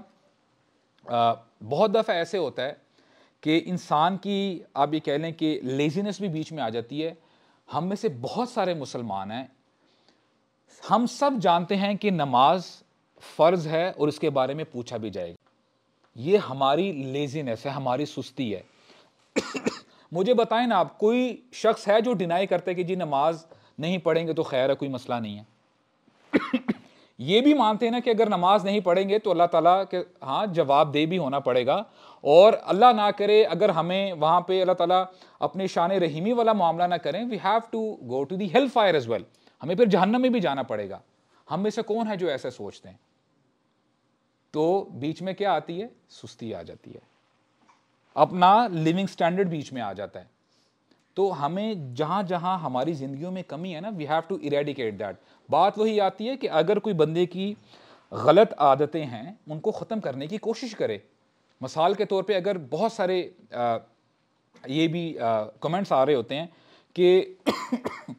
बहुत दफ़ा ऐसे होता है कि इंसान की आप ये कह लें कि लेजीनेस भी बीच में आ जाती है हम में से बहुत सारे मुसलमान हैं हम सब जानते हैं कि नमाज फ़र्ज़ है और इसके बारे में पूछा भी जाएगा ये हमारी लेजीनेस है हमारी सुस्ती है मुझे बताएं ना आप कोई शख्स है जो डिनाई करते कि जी नमाज नहीं पढ़ेंगे तो खैर है कोई मसला नहीं है ये भी मानते हैं ना कि अगर नमाज नहीं पढ़ेंगे तो अल्लाह ताला के हाँ जवाब दे भी होना पड़ेगा और अल्लाह ना करे अगर हमें वहाँ पे अल्लाह ताला अपने शान रहीमी वाला मामला ना करें we have to go to the help fire as well हमें फिर जहन्नम में भी जाना पड़ेगा हम में से कौन है जो ऐसा सोचते हैं तो बीच में क्या आती है सुस्ती आ जाती है अपना लिविंग स्टैंडर्ड बीच में आ जाता है तो हमें जहाँ जहाँ हमारी ज़िंदगी में कमी है ना we have to eradicate that बात वही आती है कि अगर कोई बंदे की गलत आदतें हैं उनको ख़त्म करने की कोशिश करे मिसाल के तौर पे अगर बहुत सारे आ, ये भी कमेंट्स आ रहे होते हैं कि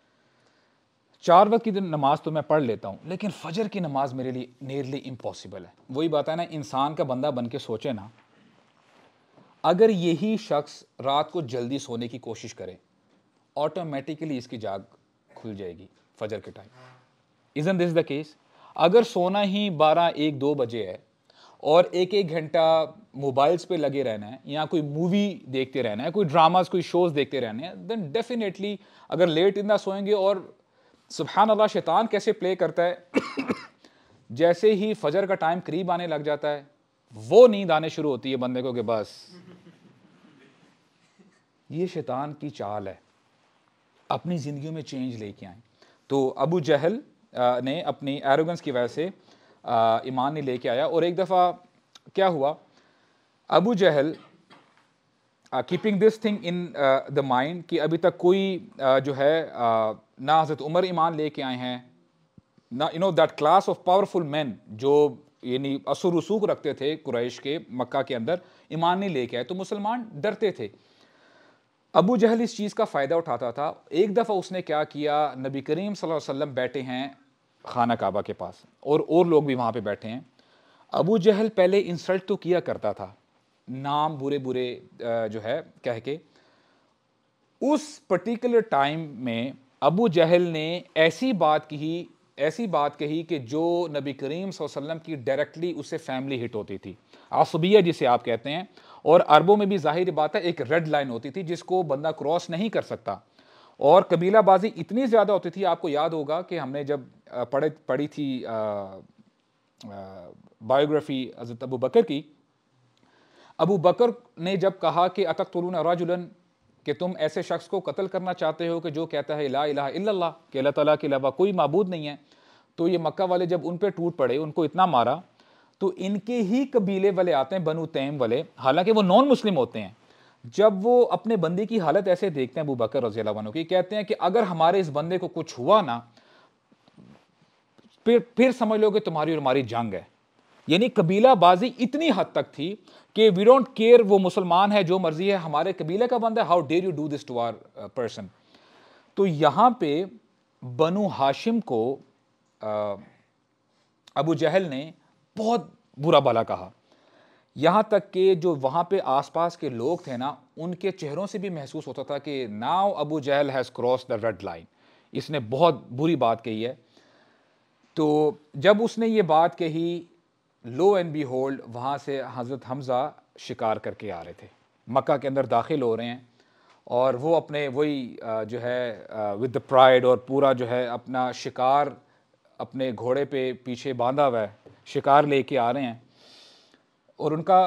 चार वक्त की नमाज तो मैं पढ़ लेता हूँ लेकिन फजर की नमाज मेरे लिए नियरली इम्पॉसिबल है वही बात है ना इंसान का बंदा बन के सोचे ना अगर यही शख्स रात को जल्दी सोने की कोशिश करे ऑटोमेटिकली इसकी जाग खुल जाएगी फजर के time isn't this the case अगर सोना ही बारह एक दो बजे है और एक एक घंटा मोबाइल्स पे लगे रहना है या कोई मूवी देखते रहना है कोई ड्रामास कोई शोज़ देखते रहने हैं देन डेफिनेटली अगर लेट इंदा सोएंगे और सुबहान अल्लाह शैतान कैसे प्ले करता है जैसे ही फजर का टाइम करीब आने लग जाता है वो नींद आने शुरू होती है बंदे को कि बस ये शैतान की चाल है अपनी ज़िंदगी में चेंज लेके आए तो अबू जहल ने अपनी एरोगेंस की वजह से ईमान नहीं लेके आया और एक दफ़ा क्या हुआ Abu Jahl keeping this thing in the mind कि अभी तक कोई uh, जो है uh, ना हज़रत उमर ईमान लेके आए हैं ना you know that class of powerful man जो यानी असर रसूख रखते थे कुरैश के मक्का के अंदर ईमान नहीं लेके आए तो मुसलमान डरते थे अबू जहल इस चीज़ का फ़ायदा उठाता था एक दफ़ा उसने क्या किया नबी करीम वसल्लम बैठे हैं खाना काबा के पास और और लोग भी वहाँ पे बैठे हैं अबू जहल पहले इंसल्ट तो किया करता था नाम बुरे बुरे जो है कह के उस पर्टिकुलर टाइम में अबू जहल ने ऐसी बात कही ऐसी बात कही कि जो नबी करीम वसल्लम की डायरेक्टली उससे फैमिली हिट होती थी आसबिया जिसे आप कहते हैं और अरबों में भी जाहिर बात है एक रेड लाइन होती थी जिसको बंदा क्रॉस नहीं कर सकता और कबीलाबाजी इतनी ज़्यादा होती थी आपको याद होगा कि हमने जब पढ़े पढ़ी थी बायोग्राफी हज़रत अबू बकर की अबू बकर ने जब कहा कि अतक तुलून राजुलन कि तुम ऐसे शख्स को कत्ल करना चाहते हो कि जो कहता है ला इला इल्लल्लाह के अल्लाह तला के अलावा कोई मबूद नहीं है तो ये मक्का वाले जब उन पर टूट पड़े उनको इतना मारा तो इनके ही कबीले वाले आते हैं बनु तैम वाले हालांकि वो नॉन मुस्लिम होते हैं जब वो अपने बंदी की हालत ऐसे देखते हैं अबू बकर रजी की कहते हैं कि अगर हमारे इस बंदे को कुछ हुआ ना फिर फिर समझ लो कि तुम्हारी और हमारी जंग है यानी कबीला बाजी इतनी हद तक थी कि वी डोंट केयर वो मुसलमान है जो मर्जी है हमारे कबीले का बंदा है how dare you do this to our person तो यहाँ पे बनु हाशिम को uh, अबू जहल ने बहुत बुरा भला कहा यहाँ तक कि जो वहाँ पे आसपास के लोग थे ना उनके चेहरों से भी महसूस होता था कि now Abu Jahl has cross the red line इसने बहुत बुरी बात कही है तो जब उसने ये बात कही लो एंड बी होल्ड वहाँ से हज़रत हमज़ा शिकार करके आ रहे थे मक्का के अंदर दाखिल हो रहे हैं और वो अपने वही जो है विद द प्राइड और पूरा जो है अपना शिकार अपने घोड़े पे पीछे बांधा हुआ है शिकार लेके आ रहे हैं और उनका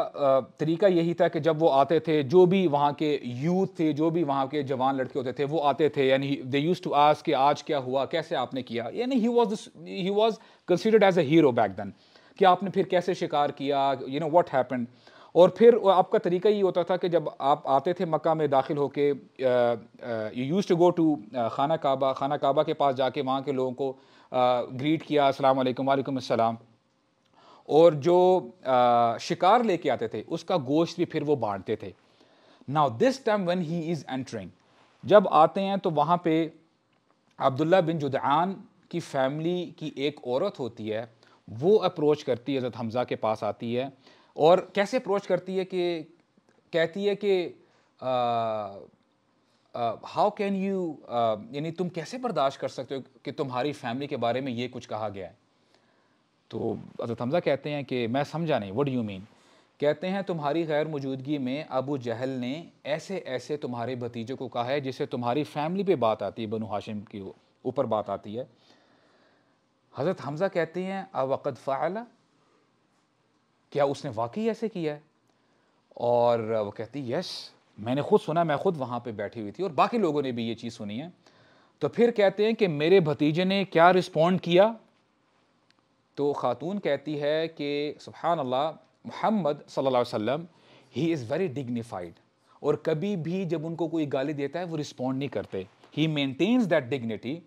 तरीका यही था कि जब वो आते थे जो भी वहाँ के यूथ थे जो भी वहाँ के जवान लड़के होते थे वो आते थे यानी दे यूज टू आस कि आज क्या हुआ कैसे आपने किया यानी he was he was considered as a hero back then कि आपने फिर कैसे शिकार किया यू नो वॉट हैपन और फिर आपका तरीका ये होता था कि जब आप आते थे मक्का में दाखिल होके you used to go to खाना काबा खाना काबा के पास जाके वहाँ के लोगों को ग्रीट किया अस्सलाम वालेकुम वालेकुम अस्सलाम और जो आ, शिकार लेके आते थे उसका गोश्त भी फिर वो बांटते थे now this time one he is entering जब आते हैं तो वहाँ पे अब्दुल्ला बिन जुदान की फैमिली की एक औरत होती है वो अप्रोच करती है हज़रत हमज़ा के पास आती है और कैसे अप्रोच करती है कि कहती है कि हाउ कैन यू यानी तुम कैसे बर्दाश्त कर सकते हो कि तुम्हारी फैमिली के बारे में ये कुछ कहा गया है तो हजरत हमजा कहते हैं कि मैं समझा नहीं वट यू मीन कहते हैं तुम्हारी गैर मौजूदगी में अबू जहल ने ऐसे ऐसे तुम्हारे भतीजे को कहा है जिससे तुम्हारी फैमिली पे बात आती है बनु हाशिम की ऊपर बात आती है हज़रत हमज़ा कहते हैं अवक़द फ़ाला क्या उसने वाकई ऐसे किया है और वो कहती यस मैंने खुद सुना मैं खुद वहां पे बैठी हुई थी और बाकी लोगों ने भी ये चीज़ सुनी है तो फिर कहते हैं कि मेरे भतीजे ने क्या रिस्पॉन्ड किया तो ख़ातून कहती है कि सुबहान अल्लाह मोहम्मद सल्ला ही इज़ वेरी डिग्निफाइड और कभी भी जब उनको कोई गाली देता है वो रिस्पॉन्ड नहीं करते ही मेनटेन्स दैट डिग्निटी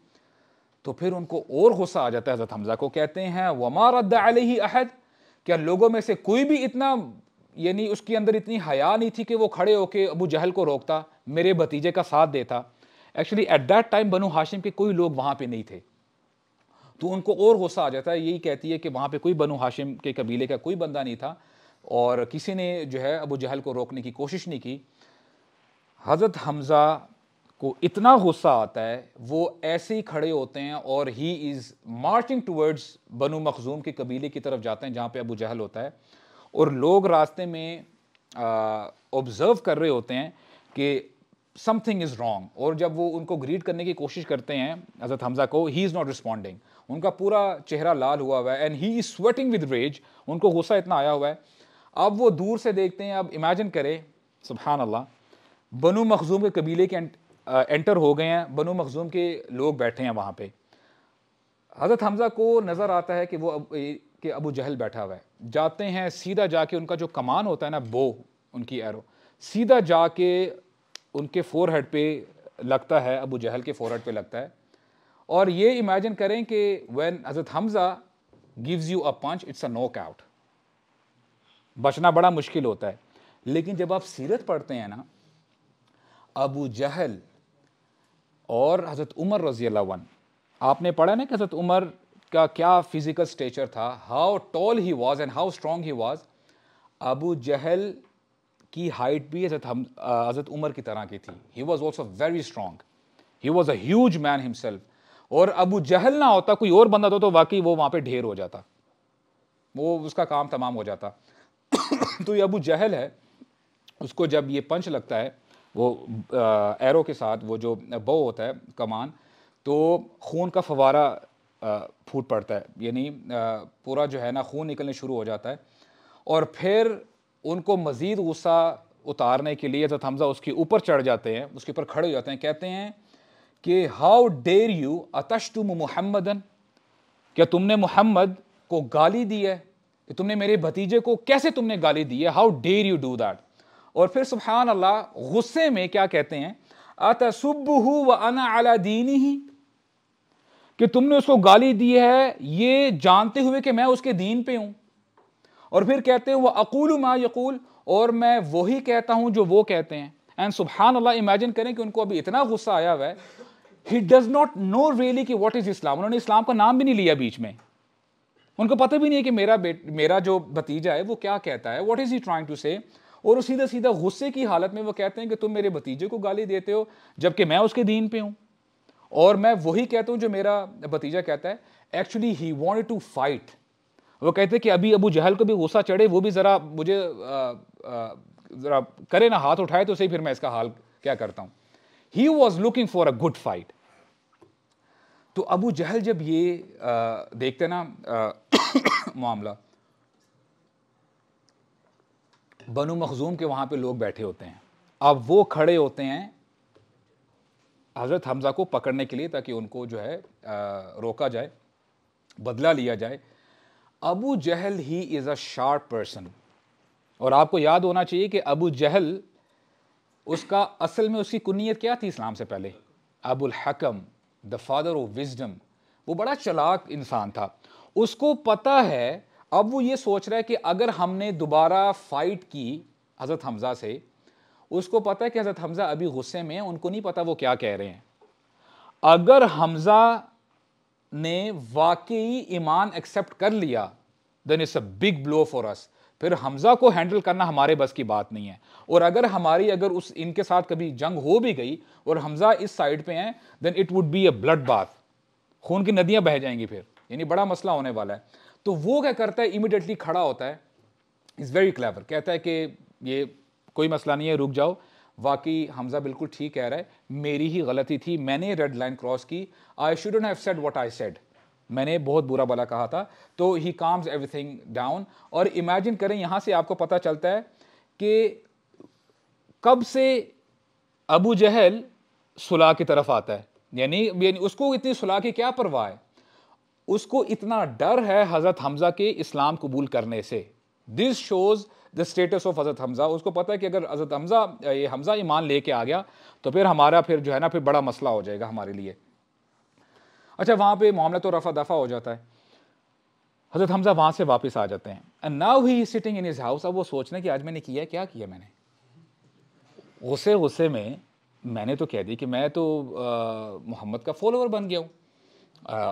तो फिर उनको और गुस्सा आ जाता है हज़रत हमजा को कहते हैं वमा रद्द अहद क्या लोगों में से कोई भी इतना यानी उसके अंदर इतनी हया नहीं थी कि वो खड़े होकर अबू जहल को रोकता मेरे भतीजे का साथ देता actually at that time Banu Hashim के कोई लोग वहाँ पर नहीं थे तो उनको और गुस्सा आ जाता है यही कहती है कि वहाँ पर कोई बनु हाशिम के कबीले का कोई बंदा नहीं था और किसी ने जो है अबू जहल को रोकने की कोशिश नहीं की हज़रत हमज़ा को इतना गुस्सा आता है वो ऐसे ही खड़े होते हैं और he is marching towards Banu Makhzum के कबीले की तरफ जाते हैं जहाँ पे अबू जहल होता है और लोग रास्ते में ऑब्ज़र्व कर रहे होते हैं कि समथिंग इज़ रॉन्ग और जब वो उनको ग्रीट करने की कोशिश करते हैं हज़रत हमज़ा को ही इज़ नॉट रिस्पॉन्डिंग उनका पूरा चेहरा लाल हुआ हुआ है and he is sweating with rage उनको गुस्सा इतना आया हुआ है अब वो दूर से देखते हैं अब इमेजिन करें सुबहान अल्लाह बनु मखजूम के कबीले के एंट, आ, एंटर हो गए हैं बनु मखजूम के लोग बैठे हैं वहाँ पर हज़रत हमज़ा को नज़र आता है कि वो अब कि अबू जहल बैठा हुआ है जाते हैं सीधा जाके उनका जो कमान होता है ना बो उनकी एरो सीधा जाके उनके फोर हेड पे लगता है अबू जहल के फोर हेड पे लगता है और ये इमेजिन करें कि when Hazrat Hamza gives you a punch it's a knock out बचना बड़ा मुश्किल होता है लेकिन जब आप सीरत पढ़ते हैं ना अबू जहल और हज़रत उमर रज़ी वन आपने पढ़ा ना कि हज़रत उमर का क्या फिजिकल स्टेचर था how tall he was and how strong he was Abu Jahl की हाइट भी हजरत हम हजरत उमर की तरह की थी he was also very strong he was a huge man himself और अबू जहल ना होता कोई और बंदा होता तो, तो वाकई वो वहाँ पे ढेर हो जाता वो उसका काम तमाम हो जाता तो ये अबू जहल है उसको जब ये पंच लगता है वो आ, एरो के साथ वो जो बो होता है कमान तो खून का फवारा फूट पड़ता है यानी पूरा जो है ना खून निकलने शुरू हो जाता है और फिर उनको मज़ीद गुस्सा उतारने के लिए हज़रत हमज़ा उसके ऊपर चढ़ जाते हैं उसके ऊपर खड़े हो जाते हैं कहते हैं कि हाउ डेर यू अतश तुम मोहम्मदन क्या तुमने मोहम्मद को गाली दी है कि तुमने मेरे भतीजे को कैसे तुमने गाली दी है how dare you do that और फिर सुबहान अल्लाह गुस्से में क्या कहते हैं अतसुबहू व अना अला दीनी ही कि तुमने उसको गाली दी है ये जानते हुए कि मैं उसके दीन पे हूँ और फिर कहते हैं वह अकूल मा यकूल और मैं वही कहता हूँ जो वो कहते हैं एंड सुबहान अल्लाह इमेजिन करें कि उनको अभी इतना गुस्सा आया हुआ है he does not know really कि वॉट इज़ इस्लाम उन्होंने इस्लाम का नाम भी नहीं लिया बीच में उनको पता भी नहीं है कि मेरा बेट मेरा जो भतीजा है वो क्या कहता है what is he trying to say और सीधा सीधा गुस्से की हालत में वो कहते हैं कि तुम मेरे भतीजे को गाली देते हो जबकि मैं उसके दीन पे हूँ और मैं वही कहता हूँ जो मेरा भतीजा कहता है actually he want to fight वो कहते हैं कि अभी अबू जहल को भी गुस्सा चढ़े वो भी ज़रा मुझे ज़रा करे ना हाथ उठाए तो सही फिर मैं इसका हाल क्या करता हूँ he was looking for a good fight तो अबू जहल जब ये आ, देखते ना आ, मामला बनु मखजूम के वहां पे लोग बैठे होते हैं अब वो खड़े होते हैं हज़रत हमज़ा को पकड़ने के लिए ताकि उनको जो है आ, रोका जाए बदला लिया जाए Abu Jahl he is a sharp person और आपको याद होना चाहिए कि अबू जहल उसका असल में उसकी कुनीत क्या थी इस्लाम से पहले Abul Hakam the father of wisdom वो बड़ा चलाक इंसान था उसको पता है अब वो ये सोच रहा है कि अगर हमने दोबारा फ़ाइट की हज़रत हमज़ा से उसको पता है कि हज़रत हमज़ा अभी गुस्से में है उनको नहीं पता वो क्या कह रहे हैं अगर हमज़ा ने वाकई ईमान एक्सेप्ट कर लिया then it's a big blow for us फिर हमज़ा को हैंडल करना हमारे बस की बात नहीं है और अगर हमारी अगर उस इनके साथ कभी जंग हो भी गई और हमज़ा इस साइड पे हैं then it would be a blood bath खून की नदियां बह जाएंगी फिर यानी बड़ा मसला होने वाला है तो वो क्या करता है इमिडिएटली खड़ा होता है इज़ वेरी क्लेवर कहता है कि ये कोई मसला नहीं है रुक जाओ वाकई हमजा बिल्कुल ठीक कह रहा है मेरी ही गलती थी मैंने रेड लाइन क्रॉस की I shouldn't have said what I said मैंने बहुत बुरा भला कहा था तो ही काम्स एवरीथिंग डाउन और इमेजिन करें यहाँ से आपको पता चलता है कि कब से अबू जहल सुलह की तरफ आता है यानी यानी उसको इतनी सुलह की क्या परवाह है उसको इतना डर है हज़रत हमज़ा के इस्लाम कबूल करने से this shows the status of हज़रत हमज़ा उसको पता है कि अगर हज़रत हमज़ा ये हमज़ा ईमान लेके आ गया तो फिर हमारा फिर जो है ना फिर बड़ा मसला हो जाएगा हमारे लिए अच्छा वहाँ पे मामला तो रफा दफ़ा हो जाता है हज़रत हमज़ा वहाँ से वापस आ जाते हैं and now he sitting in his house अब वो सोच रहे कि आज मैंने किया क्या किया मैंने गुस्से गुस्से में मैंने तो कह दी कि मैं तो मोहम्मद का फॉलोअर बन गया हूँ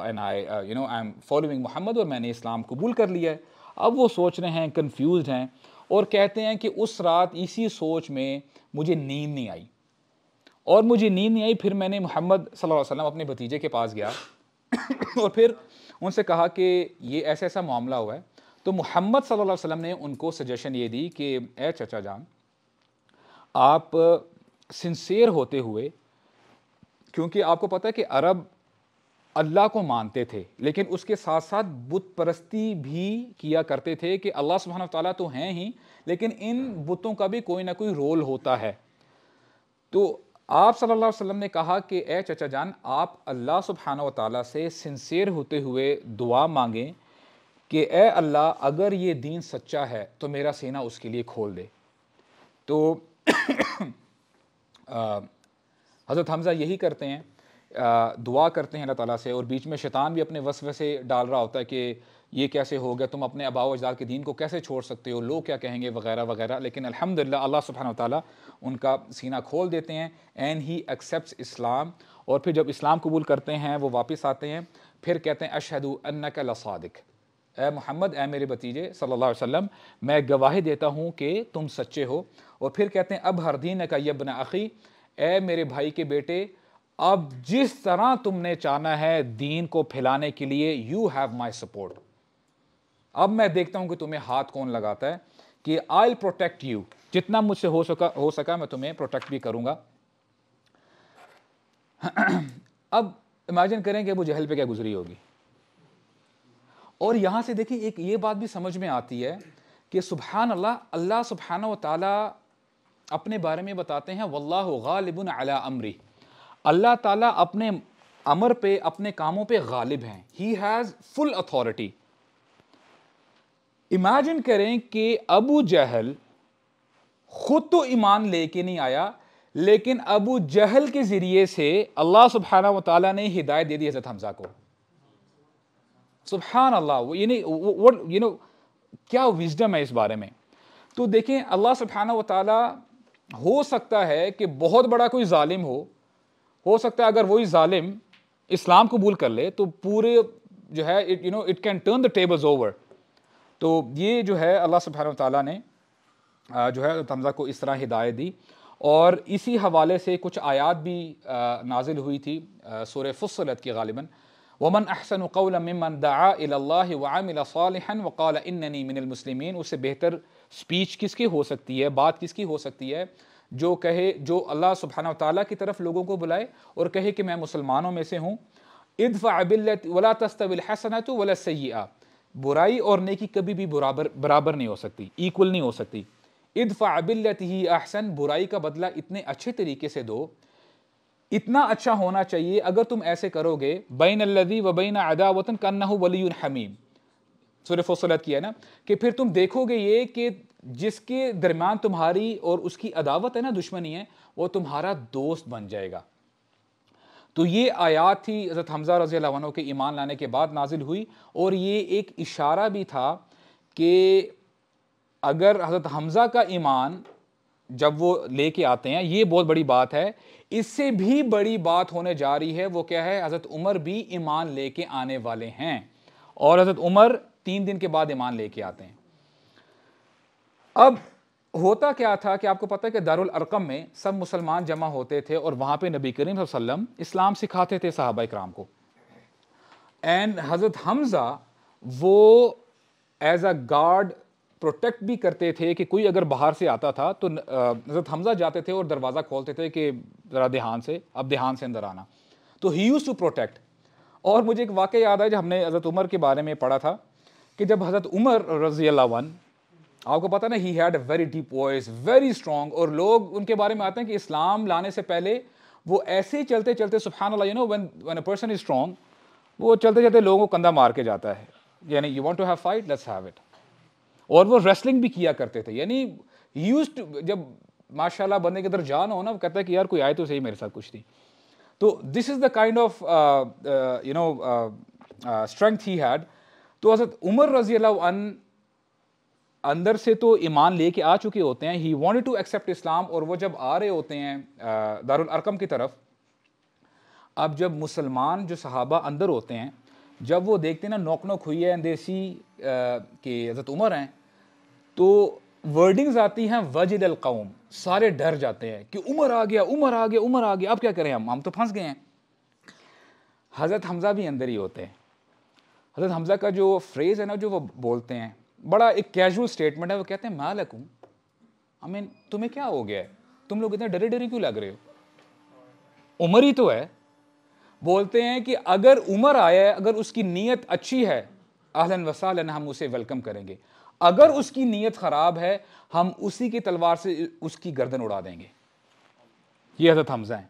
and I you know I am following Muhammad और मैंने इस्लाम कबूल कर लिया है अब वो सोच रहे हैं कन्फ्यूज हैं और कहते हैं कि उस रात इसी सोच में मुझे नींद नहीं आई और मुझे नींद नहीं आई फिर मैंने मोहम्मद सल्लल्लाहु अलैहि वसल्लम अपने भतीजे के पास गया और फिर उनसे कहा कि ये ऐसा ऐसा मामला हुआ है तो मोहम्मद सल्लल्लाहु अलैहि वसल्लम ने उनको सजेशन ये दी कि ए चचा जान आप सिंसेर होते हुए क्योंकि आपको पता है कि अरब अल्लाह को मानते थे लेकिन उसके साथ साथ बुत परस्ती भी किया करते थे कि अल्लाह सुबहान तौ तो हैं ही लेकिन इन बुतों का भी कोई ना कोई रोल होता है तो आप सल्लल्लाहु अलैहि वसल्लम ने कहा कि ए चचा जान आप अल्लाह सुबहान तौ से सिंसेर होते हुए दुआ मांगें कि ए अल्लाह अगर ये दीन सच्चा है तो मेरा सीना उसके लिए खोल दे तो हज़रत हमज़ा यही करते हैं दुआ करते हैं अल्लाह ताला से और बीच में शैतान भी अपने वसवे से डाल रहा होता है कि ये कैसे हो गया तुम अपने अबाव अजदाद के दीन को कैसे छोड़ सकते हो लोग क्या कहेंगे वगैरह वगैरह लेकिन अल्हम्दुलिल्लाह अल्लाह सुबहान ताली उनका सीना खोल देते हैं एंड ही एक्सेप्ट इस्लाम और फिर जब इस्लाम कबूल करते हैं वो वापस आते हैं फिर कहते हैं अशहदु अन्ना का लसादिक ए मोहम्मद ए मेरे भतीजे सल्लल्लाहु अलैहि वसल्लम मैं गवाही देता हूँ कि तुम सच्चे हो और फिर कहते हैं अब हरदीन का यबन अखी ए मेरे भाई के बेटे अब जिस तरह तुमने चाहना है दीन को फैलाने के लिए यू हैव माई सपोर्ट अब मैं देखता हूं कि तुम्हें हाथ कौन लगाता है कि आई प्रोटेक्ट यू जितना मुझसे हो सका हो सका मैं तुम्हें प्रोटेक्ट भी करूंगा अब इमेजिन करें कि वो जहल पे क्या गुजरी होगी और यहां से देखिए एक ये बात भी समझ में आती है कि सुबहान अल्लाह अल्लाह सुबहान तला अपने बारे में बताते हैं वल्लाबन गालिबन अला अमरी अल्लाह ताला अपने अमर पे अपने कामों पे गालिब हैं he has full authority imagine करें कि अबू जहल खुद तो ईमान लेके नहीं आया लेकिन अबू जहल के ज़रिए से अल्लाह सुबहाना वाली ने हिदायत दे दी हज़रत हमजा को सुबहान अल्लाह यानी वट यू नो क्या विजडम है इस बारे में तो देखें अल्लाह सुबहाना वाली हो सकता है कि बहुत बड़ा कोई ालिम हो हो सकता है अगर वही ालिम इस्लाम कबूल कर ले तो पूरे जो है it you know it can turn the tables over तो ये जो है अल्लाह सुबहान ताली ने जो है तमज़ा को इस तरह हिदायत दी और इसी हवाले से कुछ आयात भी नाजिल हुई थी सोरे फसलत की गालिबा वमन अहसन कौलमन दामिलसन वक़ाल इन्नी मिनलमसलिमिन उससे बेहतर स्पीच किसकी हो सकती है बात किसकी हो सकती है जो कहे जो अल्लाह सुबहाना ताली की तरफ लोगों को बुलाए और कहे कि मैं मुसलमानों में से हूँ इदफ़ा बिल्ल वला हसन तो वला आ बुराई और नेकी कभी भी बराबर बराबर नहीं हो सकती इक्वल नहीं हो सकती इदफ़ा बिल्लत ही अहसन बुराई का बदला इतने अच्छे तरीके से दो इतना अच्छा होना चाहिए अगर तुम ऐसे करोगे बैन अल्लदी व बैन अदावतन कन्ना वली हमीम सूर्य किया ना कि फिर तुम देखोगे ये कि जिसके दरम्यान तुम्हारी और उसकी अदावत है ना दुश्मनी है वो तुम्हारा दोस्त बन जाएगा तो ये आयात थी हज़रत हमज़ा रज़ी अल्लाह के ईमान लाने के बाद नाजिल हुई और ये एक इशारा भी था कि अगर हज़रत हमज़ा का ईमान जब वो लेके आते हैं ये बहुत बड़ी बात है इससे भी बड़ी बात होने जा रही है वो क्या है हज़रत उमर भी ईमान लेके आने वाले हैं और हज़रत उमर तीन दिन के बाद ईमान लेके आते हैं अब होता क्या था कि आपको पता है कि दारुल अरकम में सब मुसलमान जमा होते थे और वहाँ पे नबी करीम वसल्लम इस्लाम सिखाते थे साहबा इक्राम को एंड हज़रत हमज़ा वो एज अ गार्ड प्रोटेक्ट भी करते थे कि कोई अगर बाहर से आता था तो हज़रत हमज़ा जाते थे और दरवाज़ा खोलते थे कि ज़रा देहान से अब देहान से अंदर आना तो ही यूज़ टू प्रोटेक्ट और मुझे एक वाक़ याद है जब हमने हज़रत उमर के बारे में पढ़ा था कि जब हज़रत उमर रज़ी अल्लाह आपको पता ना he had a very deep voice very strong और लोग उनके बारे में आते हैं कि इस्लाम लाने से पहले वो ऐसे ही चलते चलते सुबहान you know one one a person is strong वो चलते चलते लोगों को कंधा मार के जाता है यानी you want to have fight let's have it और वो रेसलिंग भी किया करते थे यानी यूज जब माशाला बंदे के अंदर जान हो ना वो कहता है कि यार कोई आए तो सही मेरे साथ कुछ नहीं तो this is the kind of you know strength he had तो हजरत उमर रजी अल्लाह अंदर से तो ईमान लेके आ चुके होते हैं he want to accept Islam और वो जब आ रहे होते हैं दारुल अरकम की तरफ अब जब मुसलमान जो सहाबा अंदर होते हैं जब वो देखते ना नोक नोक हुई है अंदेसी के हज़रत उमर हैं तो वर्डिंग्स आती हैं वजिद अलकौम सारे डर जाते हैं कि उमर आ गया उमर आ गया उमर आ गया अब क्या करें हम हम तो फंस गए हैं हज़रत हमज़ा भी अंदर ही होते हैं हज़रत हमज़ा का जो फ्रेज़ है ना जो वो बोलते हैं बड़ा एक कैजुअल स्टेटमेंट है वो कहते हैं मैं लकूँ आई मीन तुम्हें क्या हो गया है तुम लोग इतने डरे डरे क्यों लग रहे हो उम्र ही तो है बोलते हैं कि अगर उम्र आया है अगर उसकी नीयत अच्छी है आहलन वसालन हम उसे वेलकम करेंगे अगर उसकी नीयत ख़राब है हम उसी की तलवार से उसकी गर्दन उड़ा देंगे ये हज़रत हमज़ा हैं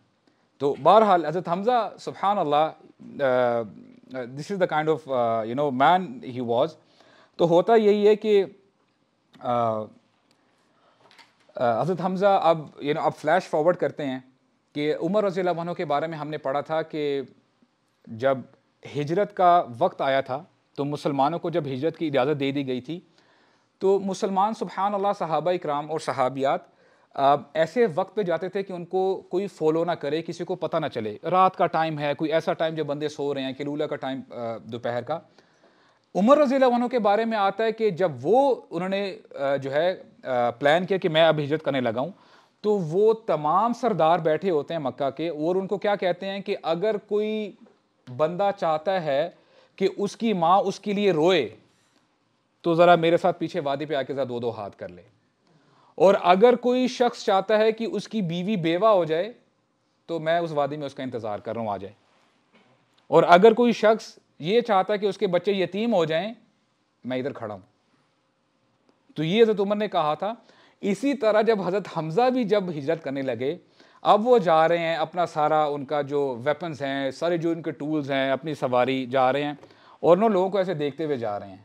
तो बहरहाल हज़रत हमज़ा सुबहान अल्लाह this is the kind of you know man he was तो होता यही है कि हज़रत हमज़ा अब यू नो अब फ्लैश फॉरवर्ड करते हैं कि उमर रज़ी वनों के बारे में हमने पढ़ा था कि जब हिजरत का वक्त आया था तो मुसलमानों को जब हिजरत की इजाज़त दे दी गई थी तो मुसलमान सुबहान अल्लाह सहाबा इक्राम और सहाबियात ऐसे वक्त पे जाते थे कि उनको कोई फॉलो ना करे किसी को पता ना चले रात का टाइम है कोई ऐसा टाइम जब बंदे सो रहे हैं किलूला का टाइम दोपहर का उमर रजील वनों के बारे में आता है कि जब वो उन्होंने जो है प्लान किया कि मैं अब हिजरत करने लगा हूँ तो वो तमाम सरदार बैठे होते हैं मक्का के और उनको क्या कहते हैं कि अगर कोई बंदा चाहता है कि उसकी माँ उसके लिए रोए तो ज़रा मेरे साथ पीछे वादी पे आके ज़रा दो दो हाथ कर ले और अगर कोई शख्स चाहता है कि उसकी बीवी बेवा हो जाए तो मैं उस वादी में उसका इंतज़ार कर रहा हूँ आ जाए और अगर कोई शख्स ये चाहता है कि उसके बच्चे यतीम हो जाएं मैं इधर खड़ा हूं तो ये हजरत उमर ने कहा था इसी तरह जब हजरत हमज़ा भी जब हिजरत करने लगे अब वो जा रहे हैं अपना सारा उनका जो वेपन्स हैं सारे जो उनके टूल्स हैं अपनी सवारी जा रहे हैं और उन लोगों को ऐसे देखते हुए जा रहे हैं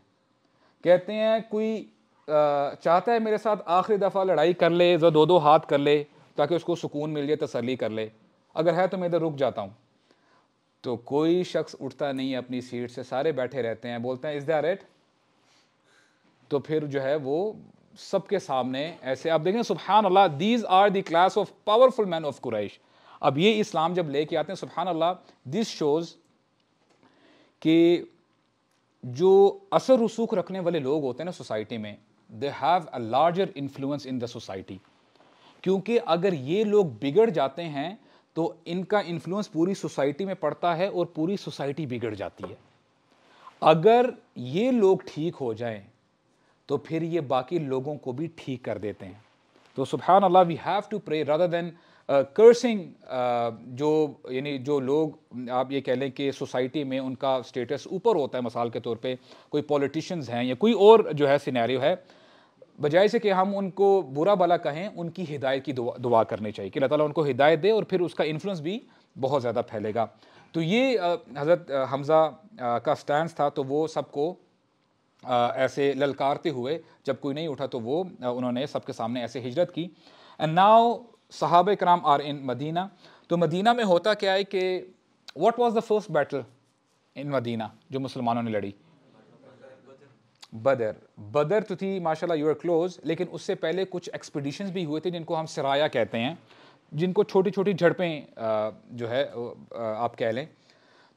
कहते हैं कोई चाहता है मेरे साथ आखिरी दफ़ा लड़ाई कर ले जो दो दो हाथ कर ले ताकि उसको सुकून मिल जाए तसली कर ले अगर है तो मैं इधर रुक जाता हूँ तो कोई शख्स उठता नहीं है अपनी सीट से सारे बैठे रहते हैं बोलते हैं इज़ दर इट तो फिर जो है वो सबके सामने ऐसे आप देखें सुबहान अल्लाह these are the class of powerful man of Quraysh अब ये इस्लाम जब लेके आते हैं सुबहान अल्लाह दिस शोज़ कि जो असर रसूख रखने वाले लोग होते हैं ना सोसाइटी में they have a larger influence in the society क्योंकि अगर ये लोग बिगड़ जाते हैं तो इनका इन्फ्लुएंस पूरी सोसाइटी में पड़ता है और पूरी सोसाइटी बिगड़ जाती है अगर ये लोग ठीक हो जाएं तो फिर ये बाकी लोगों को भी ठीक कर देते हैं तो सुबहान अल्लाह we have to pray rather than cursing जो यानी जो लोग आप ये कह लें कि सोसाइटी में उनका स्टेटस ऊपर होता है मिसाल के तौर पे कोई पॉलिटिशियंस हैं या कोई और जो है सिनेरियो है बजाय से कि हम उनको बुरा भला कहें उनकी हिदायत की दुआ दुआ करनी चाहिए कि अल्लाह ताला उनको हिदायत दे और फिर उसका इन्फ्लुएंस भी बहुत ज़्यादा फैलेगा तो ये हज़रत हमज़ा का स्टैंड था तो वो सबको ऐसे ललकारते हुए जब कोई नहीं उठा तो वो उन्होंने सबके सामने ऐसे हिजरत की एंड नाउ सहाब कराम आर इन मदीना तो मदीना में होता क्या है कि what was the first battle in Medina जो मुसलमानों ने लड़ी बदर बदर तो थी माशाल्लाह यू आर क्लोज लेकिन उससे पहले कुछ एक्सपडिशन भी हुए थे जिनको हम सराया कहते हैं जिनको छोटी छोटी झड़पें जो है आप कह लें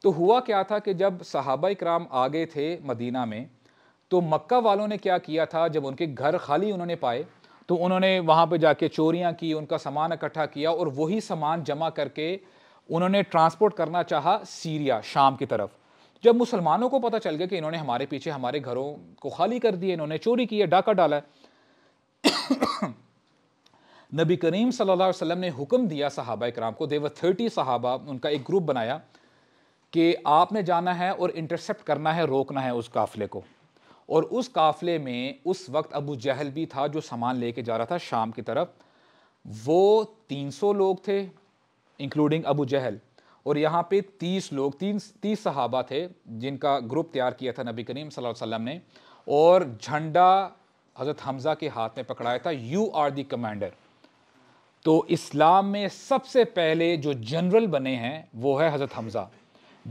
तो हुआ क्या था कि जब सहाबा कराम आ गए थे मदीना में तो मक्का वालों ने क्या किया था जब उनके घर खाली उन्होंने पाए तो उन्होंने वहाँ पे जाके चोरियाँ की उनका सामान इकट्ठा किया और वही सामान जमा करके उन्होंने ट्रांसपोर्ट करना चाहा सीरिया शाम की तरफ जब मुसलमानों को पता चल गया कि इन्होंने हमारे पीछे हमारे घरों को खाली कर दिए इन्होंने चोरी की है डाका डाला नबी करीम सल्लल्लाहु अलैहि वसल्लम ने हुक्म दिया सहाबा कराम को देवर थर्टी सहाबा उनका एक ग्रुप बनाया कि आपने जाना है और इंटरसेप्ट करना है रोकना है उस काफ़िले को और उस काफ़िले में उस वक्त अबू जहल भी था जो सामान लेके जा रहा था शाम की तरफ वो 300 लोग थे इंक्लूडिंग अबू जहल और यहाँ पे तीस लोग तीन तीस सहाबा थे जिनका ग्रुप तैयार किया था नबी करीम वसल्लम ने और झंडा हज़रत हमज़ा के हाथ में पकड़ाया था यू आर दी कमांडर तो इस्लाम में सबसे पहले जो जनरल बने हैं वो है हज़रत Hamza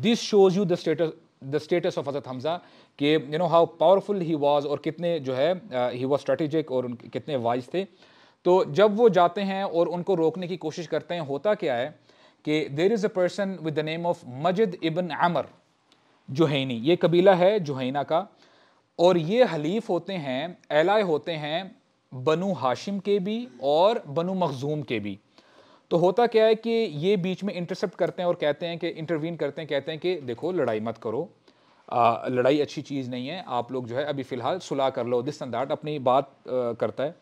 this shows you the status the status of हज़रत हमज़ा कि you know how powerful he was और कितने जो है ही वाज स्ट्रेटेजिक और उन कितने वाइज थे तो जब वो जाते हैं और उनको रोकने की कोशिश करते हैं होता क्या है कि there is a person with the name of Majd ibn Amr Juhani ये कबीला है जुहैना का और ये हलीफ होते हैं एलाय होते हैं बनु हाशिम के भी और बनु मखजूम के भी तो होता क्या है कि ये बीच में इंटरसेप्ट करते हैं और कहते हैं कि इंटरवीन करते हैं कहते हैं कि देखो लड़ाई मत करो आ, लड़ाई अच्छी चीज़ नहीं है आप लोग जो है अभी फ़िलहाल सुलह कर लो दिस अंदाट अपनी बात आ, करता है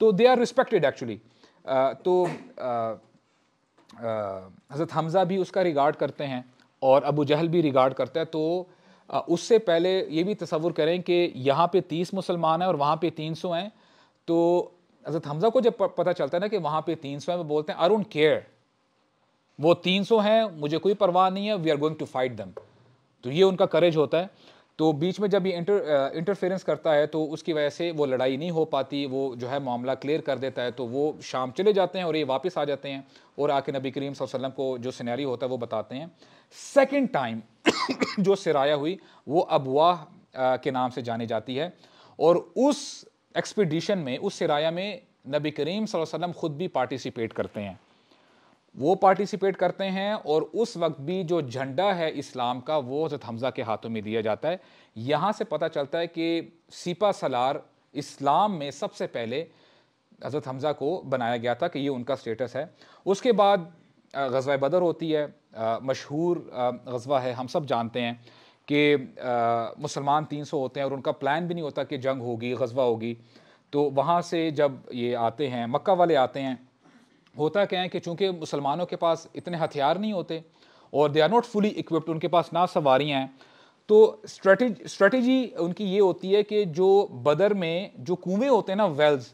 तो दे आर रिस्पेक्टेड एक्चुअली तो आ, हज़रत हमज़ा भी उसका रिगार्ड करते हैं और अबू जहल भी रिगार्ड करता है तो उससे पहले ये भी तस्वुर करें कि यहाँ पे तीस मुसलमान हैं और वहाँ पे तीन सौ हैं तो हज़रत हमज़ा को जब पता चलता है ना कि वहाँ पे तीन सौ हैं वो बोलते हैं अरुण केयर वो तीन सौ हैं मुझे कोई परवाह नहीं है we are going to fight them तो ये उनका करेज होता है तो बीच में जब ये इंटर इंटरफेरेंस करता है तो उसकी वजह से वो लड़ाई नहीं हो पाती वो जो है मामला क्लियर कर देता है तो वो शाम चले जाते हैं और ये वापस आ जाते हैं और आके नबी करीम वसल्लम को जो सिनेरी होता है वो बताते हैं सेकेंड टाइम जो सराया हुई वो अबवाह के नाम से जानी जाती है और उस एक्सपीडिशन में उस सराया में नबी करीम वसल्लम ख़ुद भी पार्टिसिपेट करते हैं वो पार्टिसिपेट करते हैं और उस वक्त भी जो झंडा है इस्लाम का वो हजरत हमज़ा के हाथों में दिया जाता है यहाँ से पता चलता है कि सिपा सलार इस्लाम में सबसे पहले हज़रत हमज़ा को बनाया गया था कि ये उनका स्टेटस है उसके बाद गजवा बदर होती है मशहूर गजवा है हम सब जानते हैं कि मुसलमान तीन सौ होते हैं और उनका प्लान भी नहीं होता कि जंग होगी गजवा होगी तो वहाँ से जब ये आते हैं मक्का वाले आते हैं होता क्या है कि चूंकि मुसलमानों के पास इतने हथियार नहीं होते और they are not fully equipped उनके पास ना सवारियाँ हैं तो स्ट्रेटी स्ट्रेटजी उनकी ये होती है कि जो बदर में जो कुएँ होते हैं ना वेल्स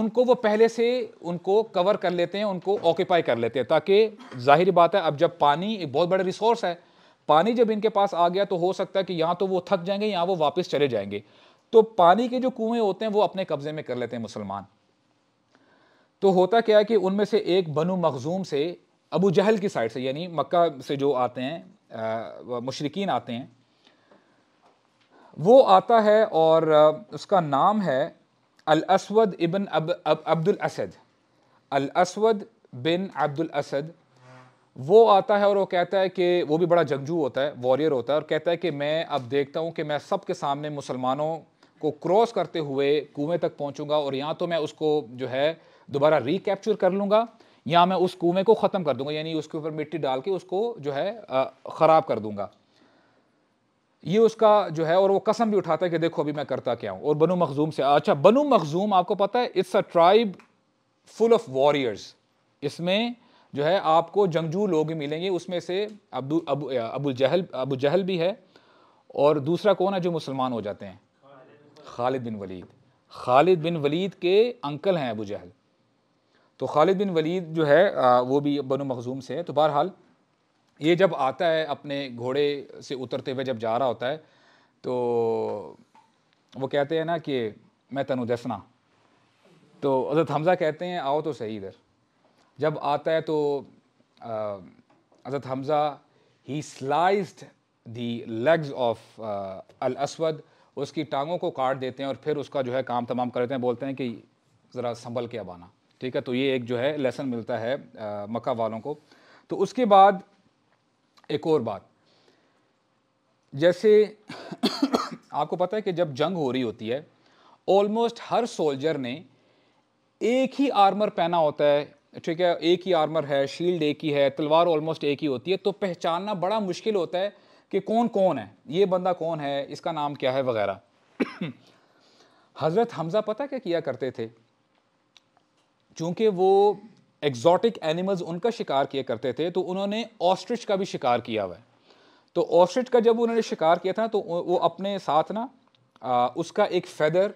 उनको वो पहले से उनको कवर कर लेते हैं उनको ऑक्यूपाई कर लेते हैं ताकि जाहिर बात है अब जब पानी एक बहुत बड़ा रिसोर्स है पानी जब इनके पास आ गया तो हो सकता है कि यहाँ तो वो थक जाएंगे यहाँ वो वापस चले जाएंगे तो पानी के जो कुएँ होते हैं वो अपने कब्ज़े में कर लेते हैं मुसलमान तो होता क्या है कि उनमें से एक बनु मखजूम से अबू जहल की साइड से यानी मक्का से जो आते हैं मशरकिन आते हैं वो आता है और उसका नाम है अल असवद इबन अब, अब अब्दुल असद अल असवद बिन अब्दुल असद वो आता है और वो कहता है कि वो भी बड़ा जंगजू होता है वॉरियर होता है और कहता है कि मैं अब देखता हूँ कि मैं सब के सामने मुसलमानों को क्रॉस करते हुए कुएं तक पहुँचूँगा और यहाँ तो मैं उसको जो है दोबारा रिकैप्चर कर लूँगा या मैं उस कुएं को ख़त्म कर दूंगा यानी उसके ऊपर मिट्टी डाल के उसको जो है ख़राब कर दूंगा ये उसका जो है और वो कसम भी उठाता है कि देखो अभी मैं करता क्या हूँ और बनु मखजूम से अच्छा बनु मखजूम आपको पता है it's a tribe full of warriors इसमें जो है आपको जंगजू लोग ही मिलेंगे उसमें से अब अबू अबू जहल अबू जहल भी है और दूसरा कौन है जो मुसलमान हो जाते हैं खालिद बिन वलीद खालिद बिन वलीद के अंकल हैं अबू जहल तो खालिद बिन वलीद जो है वो भी बनो मखजूम से है तो बहरहाल ये जब आता है अपने घोड़े से उतरते हुए जब जा रहा होता है तो वो कहते हैं ना कि मैं तनु दसना तो हज़रत हमज़ा कहते हैं आओ तो सही इधर जब आता है तो हज़रत Hamza he sliced the legs of al Aswad उसकी टांगों को काट देते हैं और फिर उसका जो है काम तमाम कर देते हैं बोलते हैं कि ज़रा संभल के अब आना ठीक है तो ये एक जो है लेसन मिलता है आ, मक्का वालों को तो उसके बाद एक और बात जैसे आपको पता है कि जब जंग हो रही होती है ऑलमोस्ट हर सोल्जर ने एक ही आर्मर पहना होता है ठीक है एक ही आर्मर है शील्ड एक ही है तलवार ऑलमोस्ट एक ही होती है तो पहचानना बड़ा मुश्किल होता है कि कौन कौन है ये बंदा कौन है इसका नाम क्या है वगैरह हज़रत हमज़ा पता क्या किया करते थे चूँकि वो एग्जॉटिक एनिमल्स उनका शिकार किया करते थे तो उन्होंने ऑस्ट्रिच का भी शिकार किया हुआ है तो ऑस्ट्रिच का जब उन्होंने शिकार किया था तो वो अपने साथ ना आ, उसका एक फेदर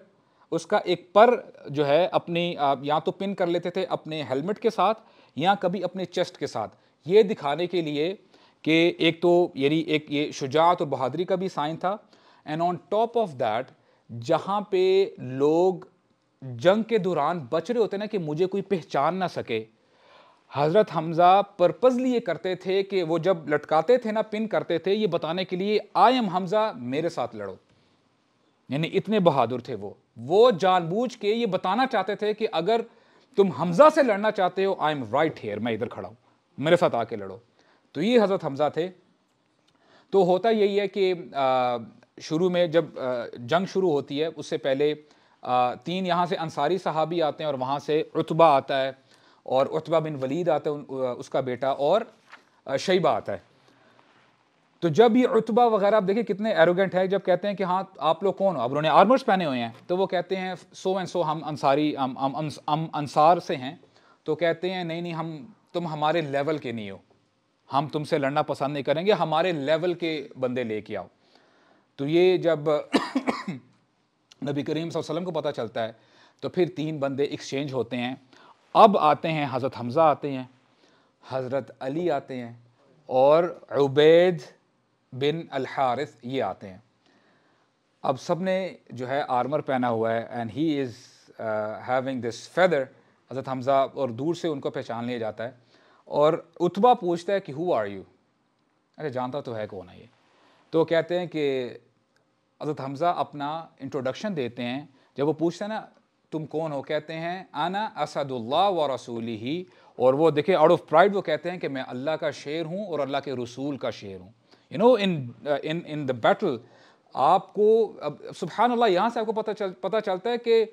उसका एक पर जो है अपनी या तो पिन कर लेते थे अपने हेलमेट के साथ या कभी अपने चेस्ट के साथ ये दिखाने के लिए कि एक तो यानी एक ये शुजात और बहादरी का भी साइन था and on top of that जहाँ पे लोग जंग के दौरान बच रहे होते ना कि मुझे कोई पहचान ना सके हज़रत हमज़ा पर्पज़ली ये करते थे कि वो जब लटकाते थे ना पिन करते थे ये बताने के लिए आई एम हमज़ा मेरे साथ लड़ो यानी इतने बहादुर थे वो वो जानबूझ के ये बताना चाहते थे कि अगर तुम हमज़ा से लड़ना चाहते हो आई एम राइट हेयर मैं इधर खड़ा हूँ मेरे साथ आके लड़ो तो ये हज़रत हमज़ा थे तो होता यही है कि शुरू में जब जंग शुरू होती है उससे पहले तीन यहाँ से अंसारी सहाबी आते हैं और वहाँ से उतबा आता है और उतबा बिन वलीद आता है उसका बेटा और शैबा आता है तो जब ये उतबा वगैरह आप देखिए कितने एरोगेंट है जब कहते हैं कि हाँ आप लोग कौन हो आप उन्होंने आर्मर्स पहने हुए हैं तो वो कहते हैं सो एंड सो हम अंसारी हम हम हम अंसार से हैं तो कहते हैं नहीं नहीं हम तुम हमारे लेवल के नहीं हो हम तुमसे लड़ना पसंद नहीं करेंगे हमारे लेवल के बंदे लेके आओ तो ये जब नबी करीम वसल्लम को पता चलता है तो फिर तीन बंदे एक्सचेंज होते हैं अब आते हैं हज़रत हमज़ा आते हैं हज़रत अली आते हैं और उबैद बिन अलहारिस ये आते हैं अब सब ने जो है आर्मर पहना हुआ है and he is having this feather हज़रत हमज़ा और दूर से उनको पहचान लिया जाता है और उतबा पूछता है कि हु आर यू अरे जानता तो है कौन है ये तो कहते हैं कि हज़रत हमज़ा अपना इंट्रोडक्शन देते हैं जब वो पूछते हैं ना तुम कौन हो कहते हैं आना असदुल्ला व रसूल ही और वो देखे आउट ऑफ प्राइड वो कहते हैं कि मैं अल्लाह का शेर हूँ और अल्लाह के रसूल का शेर हूँ you know in in in the battle आपको अब सुबहान अल्लाह यहाँ से आपको पता चल पता चलता है कि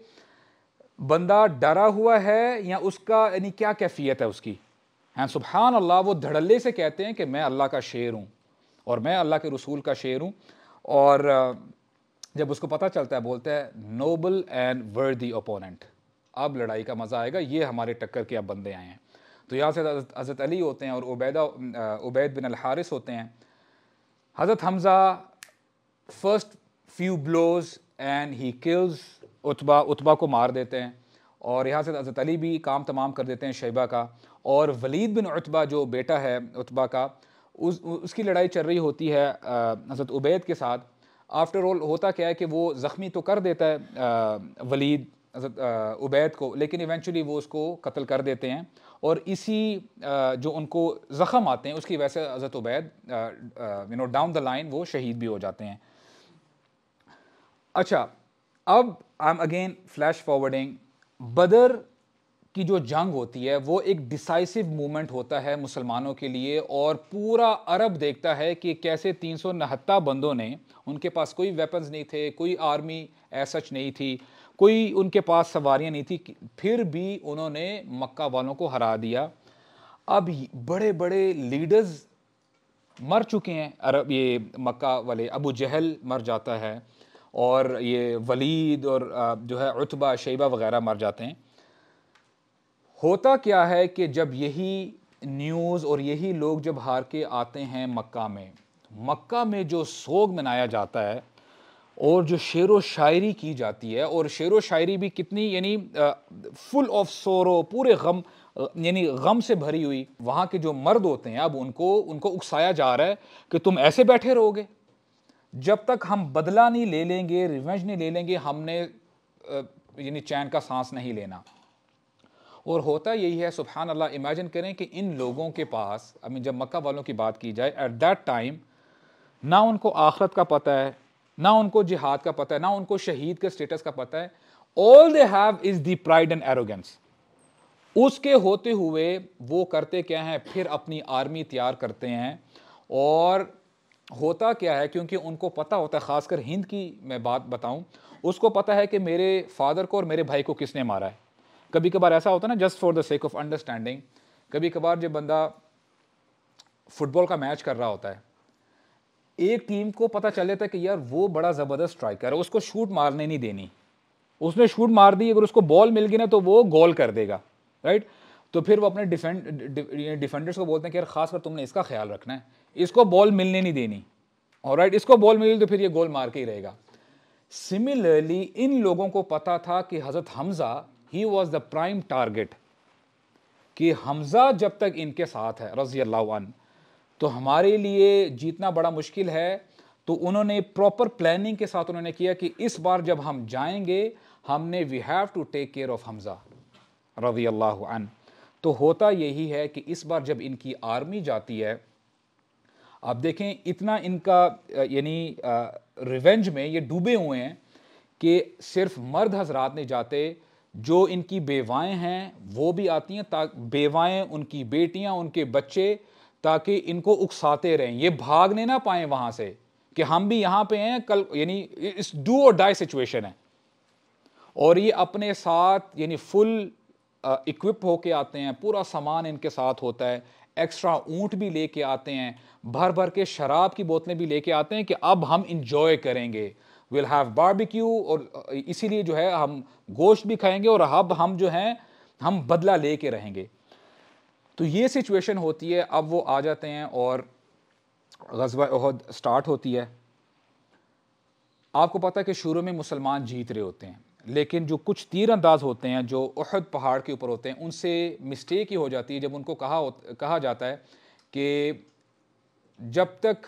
बंदा डरा हुआ है या उसका यानी क्या कैफियत है उसकी हैं सुबहान अल्लाह वो धड़ल्ले से कहते हैं कि मैं अल्लाह का शेर हूँ और मैं अल्लाह के रसूल का शेर हूँ और uh, जब उसको पता चलता है बोलते हैं नोबल एंड वर्दी ओपोनेंट अब लड़ाई का मज़ा आएगा ये हमारे टक्कर के अब बंदे आए हैं तो यहाँ से हज़रत अली होते हैं और उबैदा उबैद बिन अलहारिस होते हैं हज़रत Hamza first few blows and he kills Utba Utba को मार देते हैं और यहाँ से हज़रत अली भी काम तमाम कर देते हैं शैबा का और वलीद बिन उतबा जो बेटा है उतबा का उस उसकी लड़ाई चल रही होती है हज़रत उबैद के साथ आफ्टर ऑल होता क्या है कि वो ज़ख्मी तो कर देता है आ, वलीद उबैद को लेकिन इवेंचुअली वो उसको कत्ल कर देते हैं और इसी आ, जो उनको ज़ख़म आते हैं उसकी वजह से हज़रत Ubaid you know down the line वो शहीद भी हो जाते हैं अच्छा अब I am again flash forwarding Badr की जो जंग होती है वो एक डिसाइसिव मूवमेंट होता है मुसलमानों के लिए और पूरा अरब देखता है कि कैसे तीन सौ बंदों ने उनके पास कोई वेपन्स नहीं थे कोई आर्मी ऐसच नहीं थी कोई उनके पास सवारियां नहीं थी फिर भी उन्होंने मक्का वालों को हरा दिया अब बड़े बड़े लीडर्स मर चुके हैं अरब ये मक्का वाले अबू जहल मर जाता है और ये वलीद और जो है उतबा शेबा वगैरह मर जाते हैं होता क्या है कि जब यही न्यूज़ और यही लोग जब हार के आते हैं मक्का में मक्का में जो सोग मनाया जाता है और जो शेर व शायरी की जाती है और शेर व शायरी भी कितनी यानी फुल ऑफ सोरो पूरे गम यानी गम से भरी हुई वहाँ के जो मर्द होते हैं अब उनको उनको उकसाया जा रहा है कि तुम ऐसे बैठे रहोगे जब तक हम बदला नहीं ले लेंगे रिवेंज नहीं ले लेंगे हमने यानी चैन का सांस नहीं लेना और होता यही है सुबहान अल्लाह इमेजिन करें कि इन लोगों के पास आई मीन जब मक्का वालों की बात की जाए एट दैट टाइम ना उनको आखरत का पता है ना उनको जिहाद का पता है ना उनको शहीद के स्टेटस का पता है all they have is the pride and arrogance उसके होते हुए वो करते क्या हैं फिर अपनी आर्मी तैयार करते हैं और होता क्या है क्योंकि उनको पता होता है ख़ासकर हिंद की मैं बात बताऊं उसको पता है कि मेरे फादर को और मेरे भाई को किसने मारा है कभी कभार ऐसा होता है ना just for the sake of understanding कभी कभार जब बंदा फुटबॉल का मैच कर रहा होता है एक टीम को पता चल जाता है कि यार वो बड़ा ज़बरदस्त स्ट्राइकर है उसको शूट मारने नहीं देनी उसने शूट मार दी अगर उसको बॉल मिल गई ना तो वो गोल कर देगा राइट तो फिर वो अपने डिफेंड डिफेंडर्स को बोलते हैं कि यार खासकर तुमने इसका ख्याल रखना है इसको बॉल मिलने नहीं देनी और राइट इसको बॉल मिली तो फिर ये गोल मार के ही रहेगा सिमिलरली इन लोगों को पता था कि हज़रत Hamza he was the prime target कि हमज़ा जब तक इनके साथ है रज़ी अल्लाह तो हमारे लिए जीतना बड़ा मुश्किल है तो उन्होंने प्रॉपर प्लानिंग के साथ उन्होंने किया कि इस बार जब हम जाएंगे हमने we have to take care of Hamza रज़ी अल्लाह तो होता यही है कि इस बार जब इनकी आर्मी जाती है आप देखें इतना इनका यानी रिवेंज में ये डूबे हुए हैं कि सिर्फ मर्द हजरात नहीं जाते जो इनकी बेवाएँ हैं वो भी आती हैं ताकि बेवाएँ उनकी बेटियाँ उनके बच्चे ताकि इनको उकसाते रहें ये भागने ना पाए वहाँ से कि हम भी यहाँ पे हैं कल यानी इस डू और डाई सिचुएशन है और ये अपने साथ यानी फुल इक्विप होके आते हैं पूरा सामान इनके साथ होता है एक्स्ट्रा ऊँट भी लेके आते हैं भर भर के शराब की बोतलें भी लेके आते हैं कि अब हम इंजॉय करेंगे विल हैव बारबिक्यू और इसीलिए जो है हम गोश्त भी खाएंगे और अब हम जो हैं हम बदला ले के रहेंगे तो ये सिचुएशन होती है अब वो आ जाते हैं और गजबा अहद स्टार्ट होती है आपको पता है कि शुरू में मुसलमान जीत रहे होते हैं लेकिन जो कुछ तीर अंदाज होते हैं जो अहद पहाड़ के ऊपर होते हैं उनसे मिस्टेक ही हो जाती है जब उनको कहा कहा जाता है कि जब तक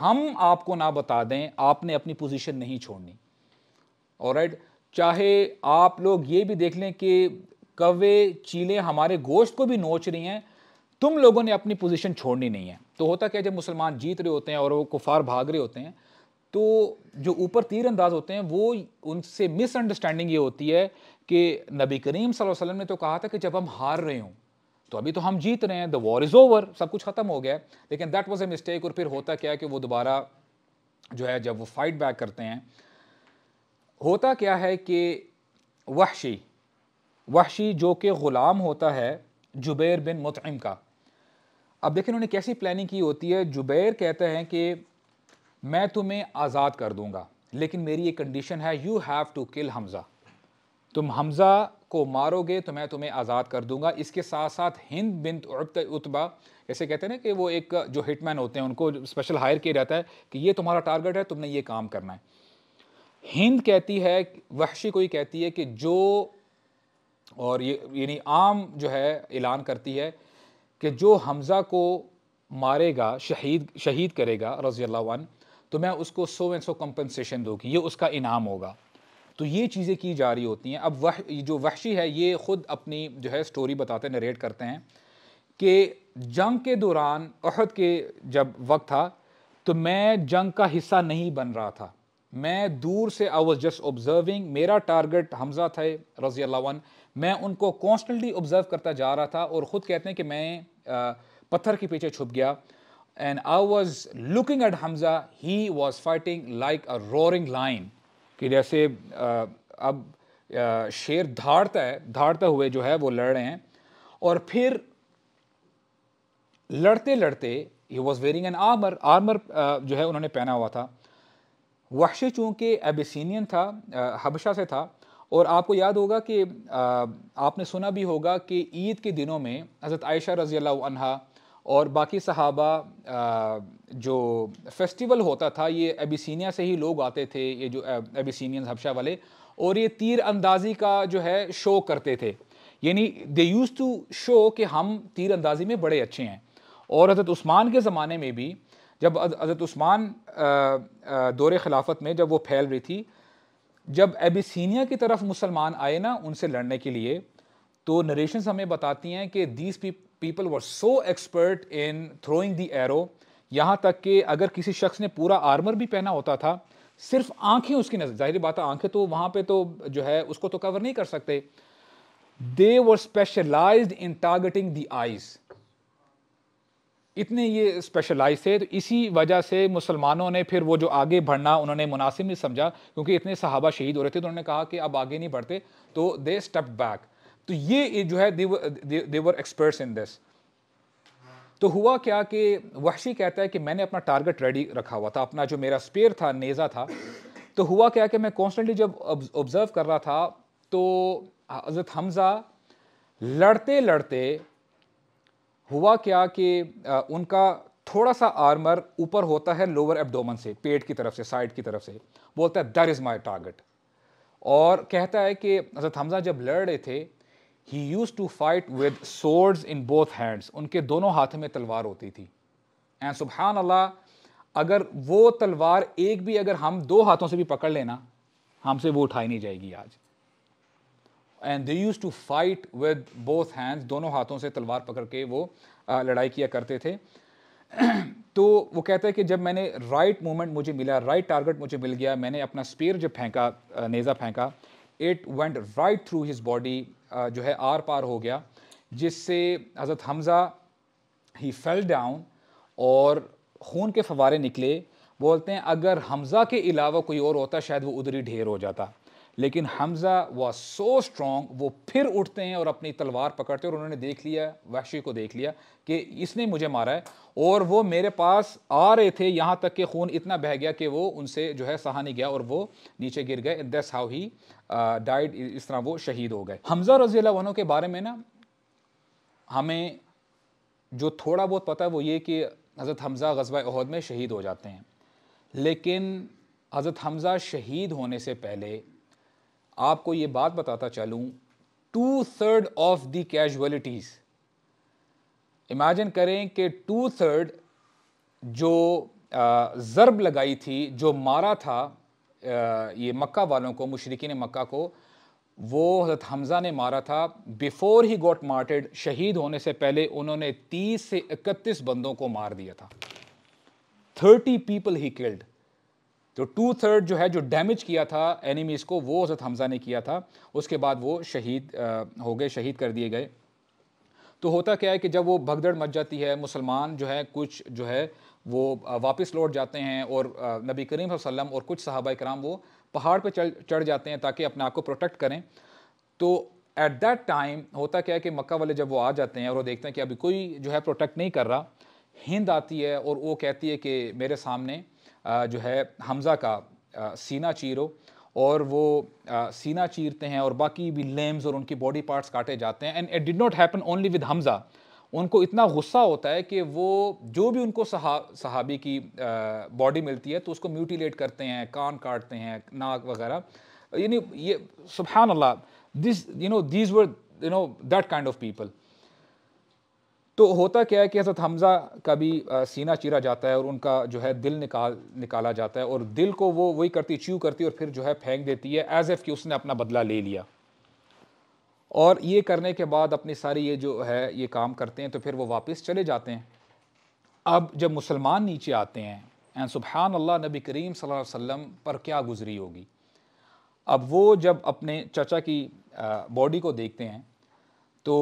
हम आपको ना बता दें आपने अपनी पोजीशन नहीं छोड़नी और राइट चाहे आप लोग ये भी देख लें कि कवे चीले हमारे गोश्त को भी नोच रही हैं तुम लोगों ने अपनी पोजीशन छोड़नी नहीं है तो होता क्या जब मुसलमान जीत रहे होते हैं और वो कुफार भाग रहे होते हैं तो जो ऊपर तीर अंदाज होते हैं वो उनसे मिसअंडरस्टैंडिंग ये होती है कि नबी करीम वसल्लम ने तो कहा था कि जब हम हार रहे हों तो अभी तो हम जीत रहे हैं द वॉर इज़ ओवर सब कुछ ख़त्म हो गया लेकिन दैट वॉज ए मिस्टेक और फिर होता क्या है कि वो दोबारा जो है जब वो फाइट बैक करते हैं होता क्या है कि वहशी वहशी जो कि ग़ुलाम होता है जुबैर बिन मुतम का अब देखें उन्होंने कैसी प्लानिंग की होती है जुबैर कहते हैं कि मैं तुम्हें आज़ाद कर दूंगा लेकिन मेरी ये कंडीशन है you have to kill Hamza तुम हमज़ा को मारोगे तो मैं तुम्हें आज़ाद कर दूंगा इसके साथ साथ हिंद बिन उतबा ऐसे कहते हैं ना कि वो एक जो हिटमैन होते हैं उनको स्पेशल हायर किया जाता है कि ये तुम्हारा टारगेट है तुमने ये काम करना है हिंद कहती है वहशी कोई कहती है कि जो और ये यानी आम जो है ऐलान करती है कि जो हमज़ा को मारेगा शहीद शहीद करेगा रज़ी अल्लाह तो मैं उसको सौ एंड सौ कंपनसेशन दूँगी ये उसका इनाम होगा तो ये चीज़ें की जा रही होती हैं अब वह जो वहशी है ये ख़ुद अपनी जो है स्टोरी बताते हैं नरेट करते हैं कि जंग के दौरान अहद के जब वक्त था तो मैं जंग का हिस्सा नहीं बन रहा था मैं दूर से आई वॉज जस्ट ऑब्जर्विंग मेरा टारगेट हमजा था रजी अल्लाह मैं उनको कॉन्स्टेंटली ऑब्ज़र्व करता जा रहा था और ख़ुद कहते हैं कि मैं पत्थर के पीछे छुप गया and I was looking at Hamza he was fighting like a roaring lion कि जैसे अब शेर धाड़ता है धाड़ता हुए जो है वो लड़ रहे हैं और फिर लड़ते लड़ते he was wearing an armour armour जो है उन्होंने पहना हुआ था वहशी चूँकि एबिसिनियन था हबशा से था और आपको याद होगा कि आपने सुना भी होगा कि ईद के दिनों में हज़रत आयशा रज़ी अल्लाह और बाकी सहाबा जो फेस्टिवल होता था ये एबिसिनिया से ही लोग आते थे ये जो एबिसिनियन हबशा वाले और ये तीर अंदाजी का जो है शो करते थे यानी दे यूज़ टू शो कि हम तीर अंदाजी में बड़े अच्छे हैं और हज़रत उस्मान के ज़माने में भी जब हज़रत उस्मान दौर खिलाफत में जब वो फैल रही थी जब एबिसिनिया की तरफ मुसलमान आए ना उनसे लड़ने के लिए तो नरेशन हमें बताती हैं कि these people were so expert in throwing the arrow यहाँ तक कि अगर किसी शख्स ने पूरा आर्मर भी पहना होता था सिर्फ आंखें उसकी नजर जाहिर बात है आंखें तो वहाँ पे तो जो है उसको तो कवर नहीं कर सकते they were specialise in targeting the eyes इतने ये स्पेशलाइज थे तो इसी वजह से मुसलमानों ने फिर वो जो आगे बढ़ना उन्होंने मुनासिब नहीं समझा क्योंकि इतने सहाबा शहीद हो रहे थे तो उन्होंने कहा कि अब आगे नहीं बढ़ते तो दे स्टेप बैक तो ये जो है देवर एक्सपर्ट्स इन दिस तो हुआ क्या कि वहशी कहता है कि मैंने अपना टारगेट रेडी रखा हुआ था अपना जो मेरा स्पेयर था नेज़ा था तो हुआ क्या कि मैं कॉन्स्टेंटली जब ऑब्ज़र्व कर रहा था तो हज़रत हमज़ा लड़ते लड़ते हुआ क्या कि उनका थोड़ा सा आर्मर ऊपर होता है लोअर एब्डोमन से पेट की तरफ से साइड की तरफ से बोलता है दैट इज़ माई टारगेट और कहता है कि हज़रत हमज़ा जब लड़ रहे थे he used to fight with swords in both hands उनके दोनों हाथ में तलवार होती थी एंड सुबहान अल्लाह अगर वो तलवार एक भी अगर हम दो हाथों से भी पकड़ लेना हमसे वो उठाई नहीं जाएगी आज and they used to fight with both hands दोनों हाथों से तलवार पकड़ के वो लड़ाई किया करते थे तो वो कहते हैं कि जब मैंने राइट मोमेंट मुझे मिला राइट टारगेट मुझे मिल गया मैंने अपना स्पेयर जब फेंका नेज़ा फेंका it went right through his body जो है आर पार हो गया जिससे हज़रत हमज़ा ही फेल डाउन और खून के फवारे निकले बोलते हैं अगर हमज़ा के अलावा कोई और होता शायद वो उधर ही ढेर हो जाता लेकिन हमजा वॉज सो स्ट्रॉन्ग वो फिर उठते हैं और अपनी तलवार पकड़ते हैं और उन्होंने देख लिया वहशी को देख लिया कि इसने मुझे मारा है और वो मेरे पास आ रहे थे यहाँ तक कि खून इतना बह गया कि वो उनसे जो है सहा नहीं गया और वो नीचे गिर गए दस हाउ ही डाइड इस तरह वो शहीद हो गए हमजा रजी वनों के बारे में ना हमें जो थोड़ा बहुत पता है वो ये कि हज़रत हमज़ा गजबा अहद में शहीद हो जाते हैं लेकिन हज़रत हमज़ा शहीद होने से पहले आपको ये बात बताता चलूँ two third of the casualties imagine करें कि टू थर्ड जो ज़रब लगाई थी जो मारा था ये मक्का वालों को मशरकिन मक्का को वो हज़रत हमज़ा ने मारा था बिफ़ोर ही गॉट मार्टेड शहीद होने से पहले उन्होंने तीस से इकतीस बंदों को मार दिया था थर्टी पीपल ही किल्ड तो टू थर्ड जो है जो डैमेज किया था एनिमीज़ को वो हज़रत हमज़ा ने किया था उसके बाद वो शहीद हो गए शहीद कर दिए गए तो होता क्या है कि जब वो भगदड़ मच जाती है मुसलमान जो है कुछ जो है वो वापस लौट जाते हैं और नबी करीम वसल्लम और कुछ साहबा कराम वो पहाड़ पे चढ़ चढ़ जाते हैं ताकि अपने आप को प्रोटेक्ट करें तो एट दैट टाइम होता क्या है कि मक्का वाले जब वो आ जाते हैं और वो देखते हैं कि अभी कोई जो है प्रोटेक्ट नहीं कर रहा हिंद आती है और वो कहती है कि मेरे सामने जो है हमज़ा का सीना चीरो और वो सीना चीरते हैं और बाकी भी लेम्स और उनकी बॉडी पार्ट्स काटे जाते हैं and it did not happen only with Hamza उनको इतना गुस्सा होता है कि वो जो भी उनको सहा सहाबी की बॉडी मिलती है तो उसको म्यूटिलेट करते हैं कान काटते हैं नाक वगैरह यानी ये सुबहान अल्लाह this you know these were you know that kind of people तो होता क्या है कि हज़रत हमज़ा का भी सीना चीरा जाता है और उनका जो है दिल निकाल निकाला जाता है और दिल को वो वही करती च्यू करती और फिर जो है फेंक देती है एज़ एफ़ कि उसने अपना बदला ले लिया और ये करने के बाद अपनी सारी ये जो है ये काम करते हैं तो फिर वो वापस चले जाते हैं अब जब मुसलमान नीचे आते हैं एंड सुबहान अल्लाह नबी करीम वसल्लम पर क्या गुजरी होगी अब वो जब अपने चचा की बॉडी को देखते हैं तो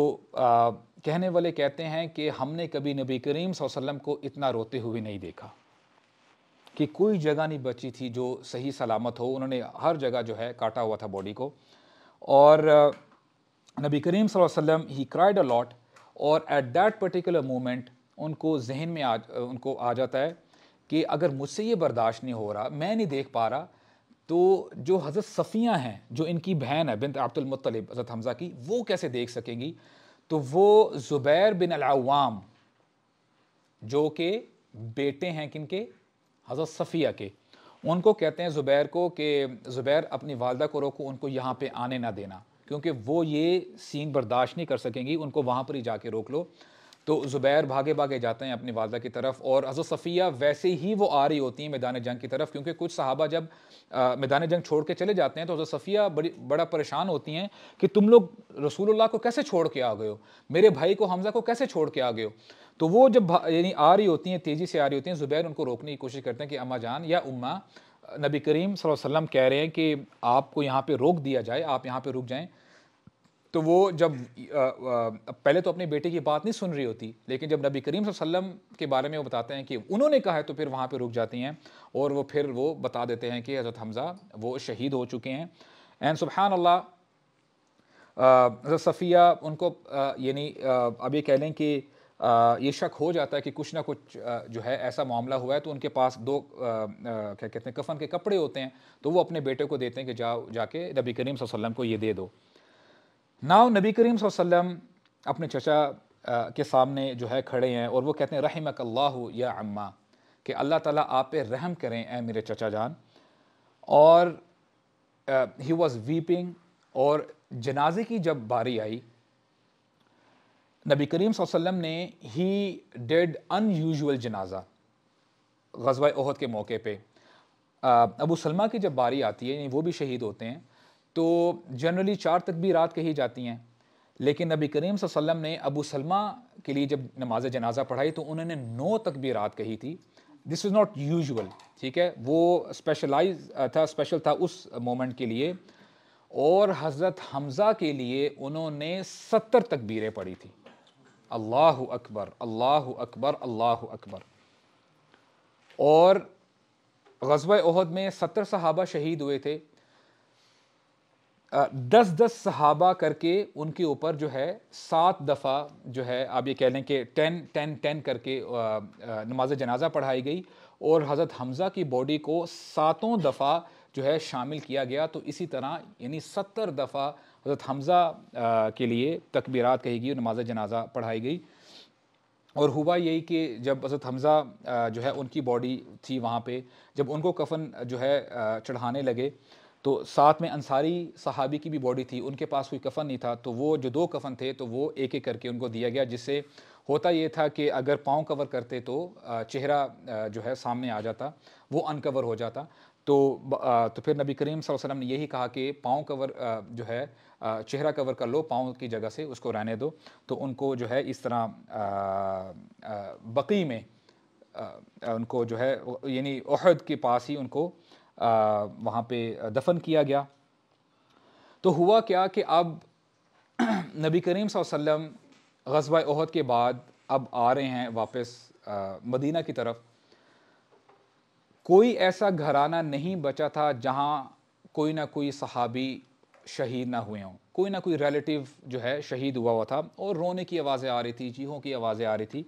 कहने वाले कहते हैं कि हमने कभी नबी करीम वसल्लम को इतना रोते हुए नहीं देखा कि कोई जगह नहीं बची थी जो सही सलामत हो उन्होंने हर जगह जो है काटा हुआ था बॉडी को और नबी करीम वसल्लम ही क्राइड अ लॉट और एट दैट पर्टिकुलर मोमेंट उनको जहन में आ उनको आ जाता है कि अगर मुझसे ये बर्दाश्त नहीं हो रहा मैं नहीं देख पा रहा तो जो हज़रत सफ़िया हैं जो इनकी बहन है बिन अब्दुलमतलब हज़रत हमज़ा की वो कैसे देख सकेंगी तो वो ज़ुबैर बिन अलावाम जो कि बेटे हैं किन के हज़रत सफ़िया के उनको कहते हैं ज़ुबैर को कि ज़ुबैर अपनी वालदा को रोको उनको यहाँ पे आने ना देना क्योंकि वो ये सीन बर्दाश्त नहीं कर सकेंगी उनको वहाँ पर ही जाके रोक लो तो ज़ुबैर भागे भागे जाते हैं अपनी वालदा की तरफ और अजो सफ़िया वैसे ही वो आ रही होती हैं मैदान जंग की तरफ क्योंकि कुछ साहबा जब मैदान जंग छोड़ के चले जाते हैं तो अजो सफ़िया बड़ी बड़ा परेशान होती हैं कि तुम लोग रसूलुल्लाह को कैसे छोड़ के आ गए हो मेरे भाई को हमज़ा को कैसे छोड़ के आ गए हो तो वो जब यानी आ रही होती हैं तेज़ी से आ रही होती हैं ज़ुबैर उनको रोकने की कोशिश करते हैं कि अम्मा जान या उम्मा नबी करीम सल वसम कह रहे हैं कि आपको यहाँ पर रोक दिया जाए आप यहाँ पर रुक जाएँ तो वो जब आ, आ, पहले तो अपने बेटे की बात नहीं सुन रही होती लेकिन जब नबी करीम वसल्लम के बारे में वो बताते हैं कि उन्होंने कहा है तो फिर वहाँ पर रुक जाती हैं और वो फिर वो बता देते हैं कि हज़रत हमज़ा वो शहीद हो चुके हैं एंड सुबहान अल्लाह सफ़िया उनको यानी अब ये कह लें कि ये शक हो जाता है कि कुछ ना कुछ जो है ऐसा मामला हुआ है तो उनके पास दो क्या कहते हैं कफन के कपड़े होते हैं तो वो अपने बेटे को देते हैं कि जाओ जाके नबी करीम वसल्लम को ये दे दो नाव नबी करीम वसम अपने चचा के सामने जो है खड़े हैं और वो कहते हैं रहमक अल्लाह या अम्मा कि अल्लाह ताला आप पे रहम करें ए मेरे चचा जान और ही वॉज़ वीपिंग और जनाजे की जब बारी आई नबी करीम वसम ने ही डेड अनयूजल जनाजा गजवा ओहद के मौके पे अबू सलमा की जब बारी आती है वो भी शहीद होते हैं तो जनरली चार तक भी रात कही जाती हैं लेकिन नबी करीम वसल्लम ने अबू सलमा के लिए जब नमाज जनाजा पढ़ाई तो उन्होंने नौ तक भी रात कही थी दिस इज़ नॉट यूजल ठीक है वो स्पेशलाइज था स्पेशल था उस मोमेंट के लिए और हज़रत हमज़ा के लिए उन्होंने सत्तर तकबीरें पढ़ी थी अल्लाह अकबर अल्लाह अकबर अल्लाह अकबर और गजब अहद में सत्तर सहाबा शहीद हुए थे दस दस सहाबा करके उनके ऊपर जो है सात दफ़ा जो है आप ये कह लें कि टेन टेन टेन करके नमाज जनाजा पढ़ाई गई और हज़रत हमज़ा की बॉडी को सातों दफ़ा जो है शामिल किया गया तो इसी तरह यानी सत्तर दफ़ा हज़रत हमज़ा के लिए तकबीरात कही गई और नमाज जनाजा पढ़ाई गई और हुआ यही कि जब हज़रत हमज़ा जो है उनकी बॉडी थी वहाँ पर जब उनको कफन जो है चढ़ाने लगे तो साथ में अंसारी सहाबी की भी बॉडी थी उनके पास कोई कफ़न नहीं था तो वो जो दो कफ़न थे तो वो एक एक करके उनको दिया गया जिससे होता ये था कि अगर पाँव कवर करते तो चेहरा जो है सामने आ जाता वो अनकवर हो जाता तो तो फिर नबी करीम वसल्लम ने यही कहा कि पाँव कवर जो है चेहरा कवर कर लो पाँव की जगह से उसको रहने दो तो उनको जो है इस तरह बकी में उनको जो है यानी अहद के पास ही उनको वहाँ पे दफन किया गया तो हुआ क्या कि अब नबी करीम वसल्लम गजबा अहद के बाद अब आ रहे हैं वापस मदीना की तरफ कोई ऐसा घराना नहीं बचा था जहाँ कोई ना कोई सहाबी शहीद ना हुए हों कोई ना कोई रिलेटिव जो है शहीद हुआ हुआ था और रोने की आवाज़ें आ रही थी चीहों की आवाज़ें आ रही थी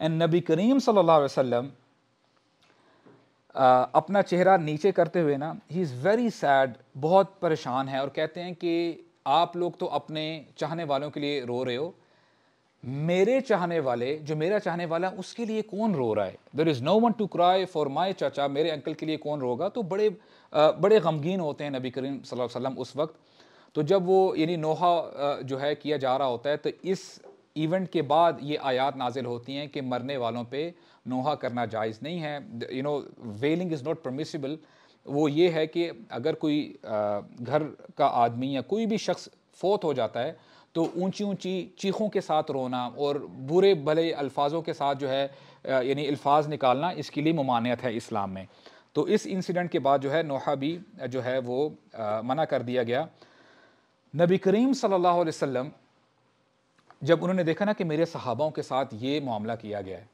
एंड नबी करीम सल्लल्लाहु अलैहि वसल्लम अपना चेहरा नीचे करते हुए ना ही इज़ वेरी सैड बहुत परेशान है और कहते हैं कि आप लोग तो अपने चाहने वालों के लिए रो रहे हो मेरे चाहने वाले जो मेरा चाहने वाला है उसके लिए कौन रो रहा है there is no one to cry for my chacha मेरे अंकल के लिए कौन रोगा तो बड़े बड़े गमगीन होते हैं नबी करीम वसल्लम उस वक्त तो जब वो यानी नोहा जो है किया जा रहा होता है तो इस इवेंट के बाद ये आयात नाजिल होती हैं कि मरने वालों पर नोहा करना जायज़ नहीं है you know wailing is not permissible वो ये है कि अगर कोई घर का आदमी या कोई भी शख्स फोत हो जाता है तो ऊंची ऊंची चीखों के साथ रोना और बुरे भले अल्फाजों के साथ जो है यानी अल्फाज निकालना इसके लिए ममानियत है इस्लाम में तो इस इंसिडेंट के बाद जो है नोहा भी जो है वो मना कर दिया गया नबी करीम सल्लल्लाहु अलैहि वसल्लम जब उन्होंने देखा ना कि मेरे सहाबाओं के साथ ये मामला किया गया है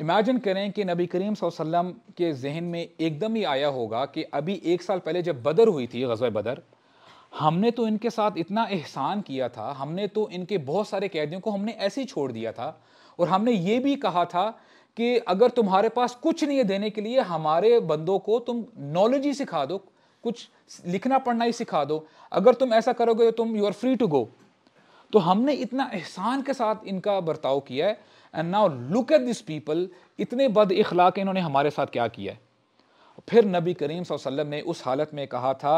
इमेजिन करें कि नबी करीम वसल्लम के जहन में एकदम ही आया होगा कि अभी एक साल पहले जब बदर हुई थी गज़ब बदर हमने तो इनके साथ इतना एहसान किया था हमने तो इनके बहुत सारे कैदियों को हमने ऐसे ही छोड़ दिया था और हमने ये भी कहा था कि अगर तुम्हारे पास कुछ नहीं है देने के लिए हमारे बंदों को तुम नॉलेज ही सिखा दो कुछ लिखना पढ़ना ही सिखा दो अगर तुम ऐसा करोगे तो तुम you are free to go तो हमने इतना एहसान के साथ इनका बर्ताव किया है and now look at this people इतने बद इखलाक इन्होंने हमारे साथ क्या किया है फिर नबी करीम वसल्लम ने उस हालत में कहा था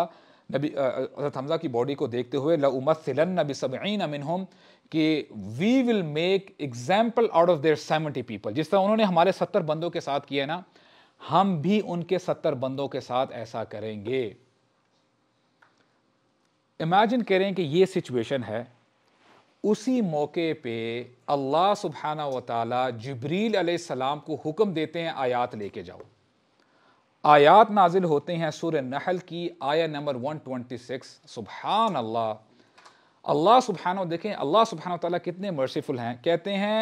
नबी हजरत हमजा की बॉडी को देखते हुए लमसिलन नबी सबीन अमिन कि we will make example out of their seventy people जिस तरह उन्होंने हमारे सत्तर बंदों के साथ किया ना हम भी उनके सत्तर बंदों के साथ ऐसा करेंगे इमेजिन करें कि ये सिचुएशन है उसी मौके पे अल्लाह सुबहाना व जबरील सलाम को हुक्म देते हैं आयात लेके जाओ आयात नाजिल होते हैं सुर नहल की आया नंबर 126 सुबहान अल्लाह अल्लाह सुबहानो देखें अल्लाह सुबहान ताला कितने मर्सीफुल हैं कहते हैं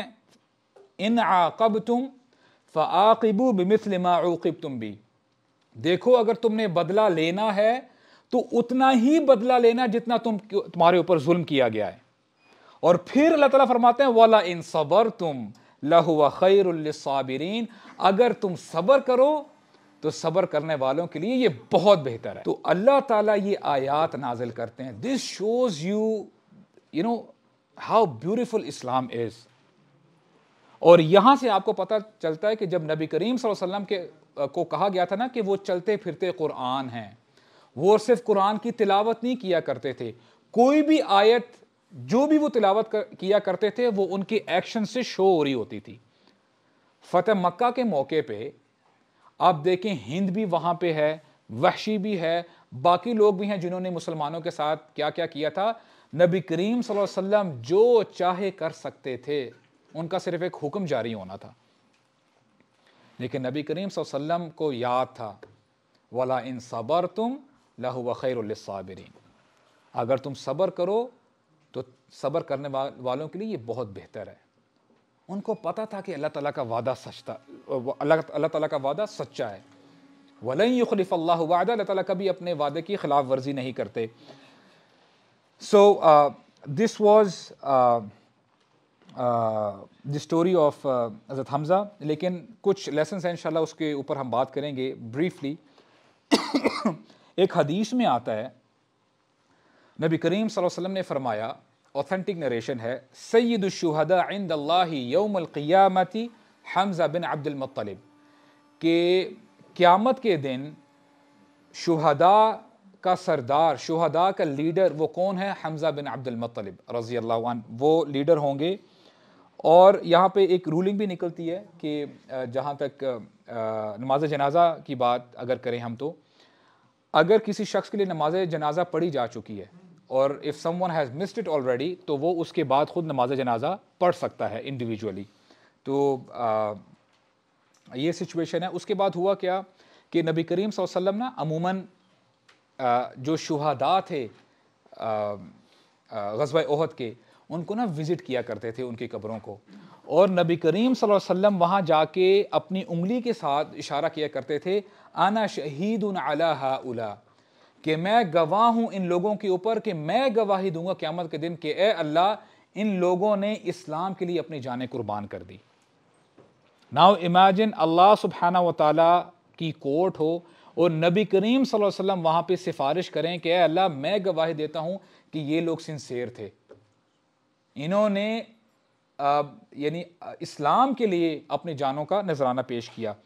इन आकब तुम फ़ाक़िबू बमिसल तुम भी देखो अगर तुमने बदला लेना है तो उतना ही बदला लेना जितना तुम तुम्हारे ऊपर जुल्म किया गया है और फिर अल्लाह ताला फरमाते हैं वाला इन सबर तुम लहु खैरबिरीन अगर तुम सबर करो तो सबर करने वालों के लिए ये बहुत बेहतर है तो अल्लाह ताला ये आयात नाजिल करते हैं this shows you you know how beautiful Islam is और यहां से आपको पता चलता है कि जब नबी करीम वसल्लम के को कहा गया था ना कि वो चलते फिरते कुरान हैं वो सिर्फ कुरान की तिलावत नहीं किया करते थे कोई भी आयत जो भी वो तिलावत कर, किया करते थे वो उनके एक्शन से शो हो रही होती थी फतेह मक्का के मौके पे आप देखें हिंद भी वहां पे है वहशी भी है बाकी लोग भी हैं जिन्होंने मुसलमानों के साथ क्या क्या किया था नबी करीम वसल्लम जो चाहे कर सकते थे उनका सिर्फ एक हुक्म जारी होना था लेकिन नबी करीम वसल्लम को याद था वाला इन सबर तुम लहु वखैरसाबरीन अगर तुम सबर करो तो सब्र करने वालों के लिए ये बहुत बेहतर है उनको पता था कि अल्लाह ताला का वादा सचता अल्लाह अल्लाह ताला का वादा सच्चा है वलई युखलिफ अल्लाह वादा अल्लाह ताला कभी अपने वादे की खिलाफ वर्जी नहीं करते so this was the story of हज़रत हमज़ा लेकिन कुछ लेसन हैं इंशाल्लाह उसके ऊपर हम बात करेंगे ब्रीफली एक हदीस में आता है नबी करीम वसल्लम ने फरमाया ऑथेंटिक नरेशन है सैदुलशहदा इंद यौमक़ियामती हमज़ा बिन अब्दुलमतलब के क़्यामत के दिन शहदा का सरदार शहदा का लीडर वो कौन है हमज़ा बिन अब्दुलमतलब रज़ी अल्लाह वो लीडर होंगे और यहाँ पे एक रूलिंग भी निकलती है कि जहाँ तक नमाज जनाजा की बात अगर करें हम तो अगर किसी शख्स के लिए नमाज जनाजा पढ़ी जा चुकी है और if someone has missed it already तो वो उसके बाद ख़ुद नमाज जनाजा पढ़ सकता है इंडिविजुअली तो आ, ये सिचुएशन है उसके बाद हुआ क्या कि नबी करीम वसल्लम ना अमूमन जो शुहादा थे गजब ओहद के उनको ना विज़िट किया करते थे उनकी कब्रों को और नबी करीम वसल्लम वहाँ जाके अपनी उंगली के साथ इशारा किया करते थे आना शहीद अला हा उला कि मैं गवाह हूं इन लोगों के ऊपर कि मैं गवाही दूंगा क्यामत के दिन कि ए अल्लाह इन लोगों ने इस्लाम के लिए अपनी जान कुर्बान कर दी नाउ इमेजिन अल्लाह सुबहाना व की कोर्ट हो और नबी करीम वसल्लम वहां पर सिफारिश करें कि अल्लाह मैं गवाही देता हूँ कि ये लोग सिंसेर थे इन्होंने यानी इस्लाम के लिए अपनी जानों का नजराना पेश किया ऑल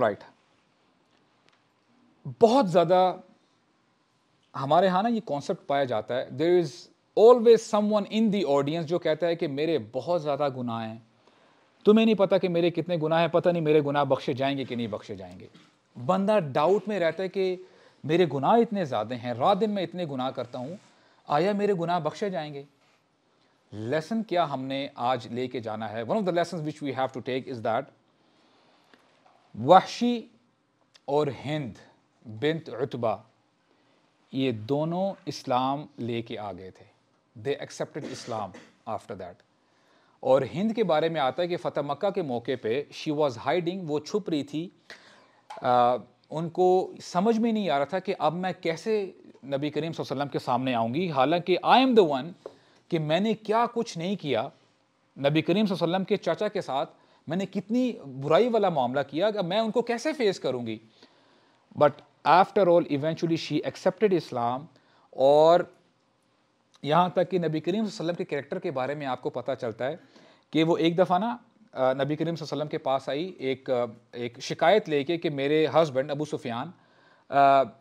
राइट right. बहुत ज़्यादा हमारे यहाँ ना ये कॉन्सेप्ट पाया जाता है there is always someone in the audience जो कहता है कि मेरे बहुत ज़्यादा गुनाह हैं तुम्हें नहीं पता कि मेरे कितने गुनाह हैं पता नहीं मेरे गुनाह बख्शे जाएंगे कि नहीं बख्शे जाएंगे बंदा डाउट में रहता है कि मेरे गुनाह इतने ज़्यादा हैं रात दिन में इतने गुनाह करता हूँ आया मेरे गुनाह बख्शे जाएंगे लेसन क्या हमने आज लेके जाना है one of the lesson which we have to take is that Wahshi और हिंद बिनत रुतबा ये दोनों इस्लाम लेके आ गए थे they accepted Islam after that और हिंद के बारे में आता है कि फतेह मक्का के मौके पे शी वाज हाइडिंग वो छुप रही थी आ, उनको समझ में नहीं आ रहा था कि अब मैं कैसे नबी करीम वसल्लम के सामने आऊँगी हालांकि आई एम द वन कि मैंने क्या कुछ नहीं किया नबी करीम वसल्लम के चाचा के साथ मैंने कितनी बुराई वाला मामला किया कि मैं उनको कैसे फेस करूँगी but after all eventually she accepted Islam और यहाँ तक कि नबी करीम वसल्लम के करेक्टर के बारे में आपको पता चलता है कि वो एक दफ़ा ना नबी करीम वसल्लम के पास आई एक एक शिकायत लेके कि मेरे हस्बैंड अबू सुफियान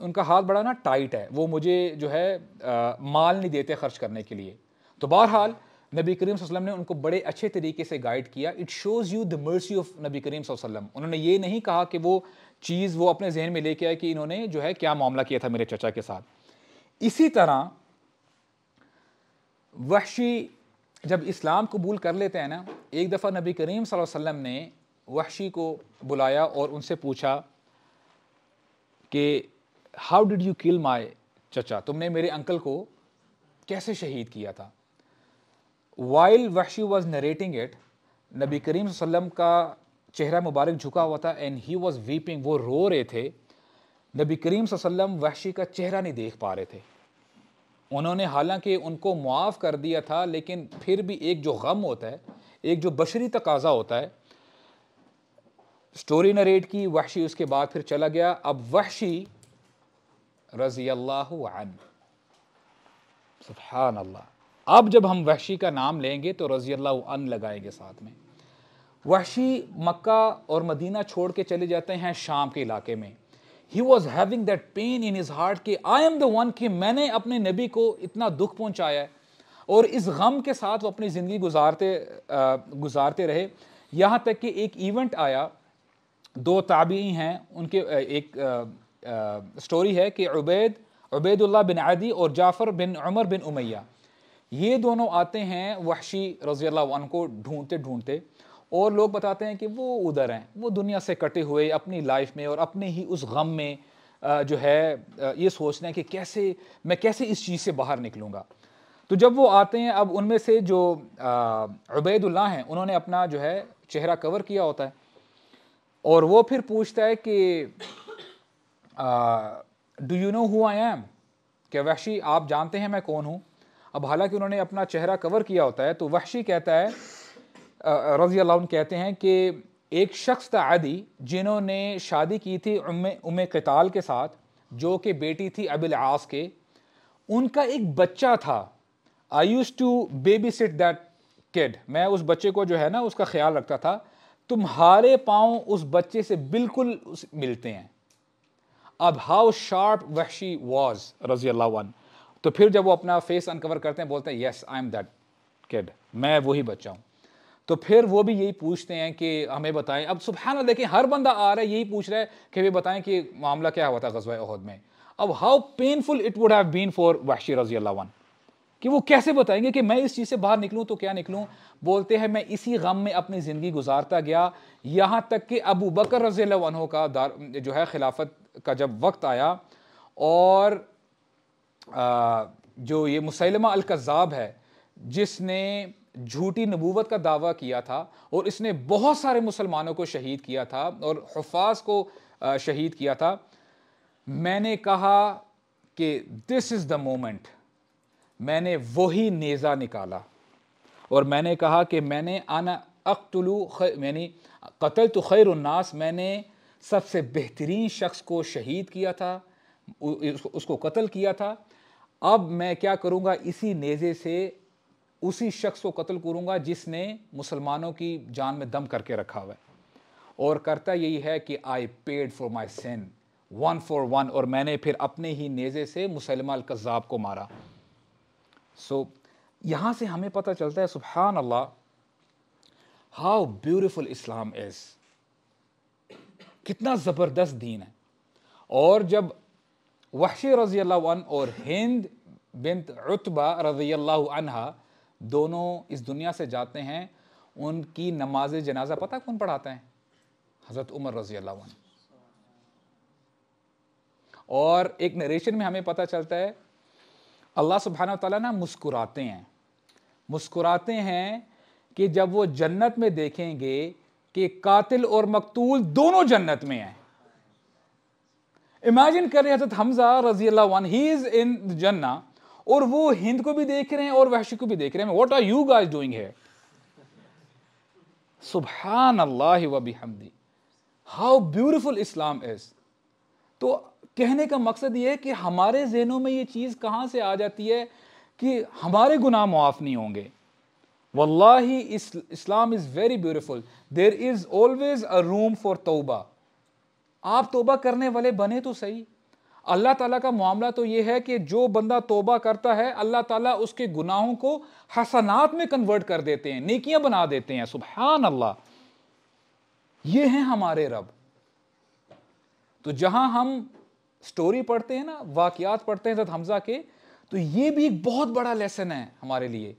उनका हाथ बड़ा ना टाइट है वो मुझे जो है आ, माल नहीं देते खर्च करने के लिए तो बहरहाल नबी करीम वसल्लम ने उनको बड़े अच्छे तरीके से गाइड किया it shows you the mercy of नबी करीम वसल्लम उन्होंने ये नहीं कहा कि वो चीज़ वो अपने जहन में लेके आए कि इन्होंने जो है क्या मामला किया था मेरे चचा के साथ इसी तरह वहशी जब इस्लाम कबूल कर लेते हैं ना एक दफ़ा नबी करीम वसल्लम ने वहशी को बुलाया और उनसे पूछा कि how did you kill my चचा तुमने मेरे अंकल को कैसे शहीद किया था while Wahshi was narrating it नबी करीम वसल्लम का चेहरा मुबारक झुका हुआ था एंड ही वॉज वीपिंग वो रो रहे थे नबी करीम वसल्लम वहशी का चेहरा नहीं देख पा रहे थे उन्होंने हालांकि उनको मुआफ़ कर दिया था लेकिन फिर भी एक जो गम होता है एक जो बशरी तकाजा होता है स्टोरी नरेट की वहशी उसके बाद फिर चला गया अब वहशी रजी अल्लाह अल्लाह अब जब हम वहशी का नाम लेंगे तो रजी अल्लाह लगाएंगे साथ में वहशी मक्का और मदीना छोड़ के चले जाते हैं शाम के इलाके में ही was having that pain in his heart कि आई एम द वन कि मैंने अपने नबी को इतना दुख पहुँचाया है और इस गम के साथ वो अपनी ज़िंदगी गुजारते गुजारते रहे यहाँ तक कि एक इवेंट आया दो ताबी हैं उनके एक स्टोरी है कि उबैद उबैदुल्ला बिन आदी और जाफ़र बिन उमर बिन उमैया ये दोनों आते हैं वहशी रज़ी अल्लाह को ढूंढते ढूंढते और लोग बताते हैं कि वो उधर हैं वो दुनिया से कटे हुए अपनी लाइफ में और अपने ही उस गम में जो है ये रहे हैं कि कैसे मैं कैसे इस चीज़ से बाहर निकलूँगा तो जब वो आते हैं अब उनमें से जो उबैदुल्ला हैं उन्होंने अपना जो है चेहरा कवर किया होता है और वो फिर पूछता है कि do you know who I am क्या वहशी आप जानते हैं मैं कौन हूँ अब हालांकि उन्होंने अपना चेहरा कवर किया होता है तो वहशी कहता है रज़ी अल्लाह कहते हैं कि एक शख्स था आदि जिन्होंने शादी की थी उम उम कताल के साथ जो कि बेटी थी अबिल आस के उनका एक बच्चा था I used to babysit that kid मैं उस बच्चे को जो है ना उसका ख्याल रखता था तुम्हारे पाँव उस बच्चे से बिल्कुल मिलते हैं अब हाउ शार्प वहशी वॉज रजी अल्लाह तो फिर जब वो अपना फेस अनकवर करते हैं बोलते हैं yes I am that kid मैं वही बच्चा हूँ तो फिर वो भी यही पूछते हैं कि हमें बताएं अब सुबह ना देखें हर बंदा आ रहा है यही पूछ रहा है कि भी बताएं कि मामला क्या हुआ था गजवा अहद में अब how painful it would have been for Wahshi रजी वन कि वो कैसे बताएंगे कि मैं इस चीज़ से बाहर निकलूं तो क्या निकलूं बोलते हैं मैं इसी गम में अपनी ज़िंदगी गुजारता गया यहाँ तक कि अबू बकर रजी वनों का दार जो है खिलाफत का जब वक्त आया और आ, जो ये मुसलमा अलकज़ाब है जिसने झूठी नबूवत का दावा किया था और इसने बहुत सारे मुसलमानों को शहीद किया था और हफाज को शहीद किया था मैंने कहा कि दिस इज़ द मोमेंट मैंने वही नेज़ा निकाला और मैंने कहा कि मैंने आना अकतलू मैंने कतल तो खैर उन्नास मैंने सबसे बेहतरीन शख्स को शहीद किया था उसको कत्ल किया था अब मैं क्या करूँगा इसी नेज़े से उसी शख्स को कत्ल करूंगा जिसने मुसलमानों की जान में दम करके रखा हुआ है और करता यही है कि I paid for my sin one for one और मैंने फिर अपने ही नेज़े से मुसलमा कज़ाब को मारा सो so, यहाँ से हमें पता चलता है सुबहान अल्लाह हाउ ब्यूटिफुल इस्लाम इज़ कितना ज़बरदस्त दीन है और जब वहश रज़ी और हिंद बिन रुतबा रज़ी अल्लाह अनहा दोनों इस दुनिया से जाते हैं उनकी नमाज जनाजा पता कौन पढ़ाते हैं हज़रत उमर रजी अल्लाह और एक नरेशन में हमें पता चलता है अल्लाह सुबहाना तला ना मुस्कुराते हैं मुस्कुराते हैं कि जब वो जन्नत में देखेंगे कि कातिल और मकतूल दोनों जन्नत में हैं इमेजिन करें हजरत हमजा रजी अल्लाह ही इज़ इन जन्ना और वो हिंद को भी देख रहे हैं और वहशी को भी देख रहे हैं what are you guys doing है सुबहान अल्लाह वबी हाउ ब्यूटिफुल इस्लाम इज़ तो कहने का मकसद ये है कि हमारे जहनों में ये चीज़ कहां से आ जाती है कि हमारे गुनाह मुआफ़ नहीं होंगे वल्लाही इस, Islam is very beautiful there is always a room for तोबा आप तोबा करने वाले बने तो सही अल्लाह ताला का मामला तो ये है कि जो बंदा तोबा करता है अल्लाह ताला उसके गुनाहों को हसनात में कन्वर्ट कर देते हैं नेकियां बना देते हैं सुबहान अल्लाह ये हैं हमारे रब तो जहां हम स्टोरी पढ़ते हैं ना वाकियात पढ़ते हैं हमजा के तो ये भी एक बहुत बड़ा लेसन है हमारे लिए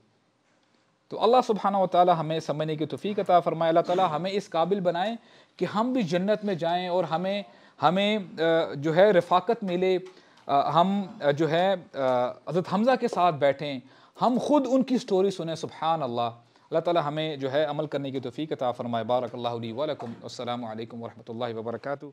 तो अल्लाह सुबहाना ताली हमें समझने की तोफ़ी अता फ़रमाए अल्लाह ताली हमें इस काबिल बनाए कि हम भी जन्नत में जाएं और हमें हमें जो है रफाकत मिले हम जो है हज़रत हमज़ा के साथ बैठें हम ख़ुद उनकी स्टोरी सुने सुबहान अल्लाह अल्लाह ताला हमें जो है अमल करने की तोफ़ी अता फ़रमाए बारक ली वरकम अल्लाम वरहमल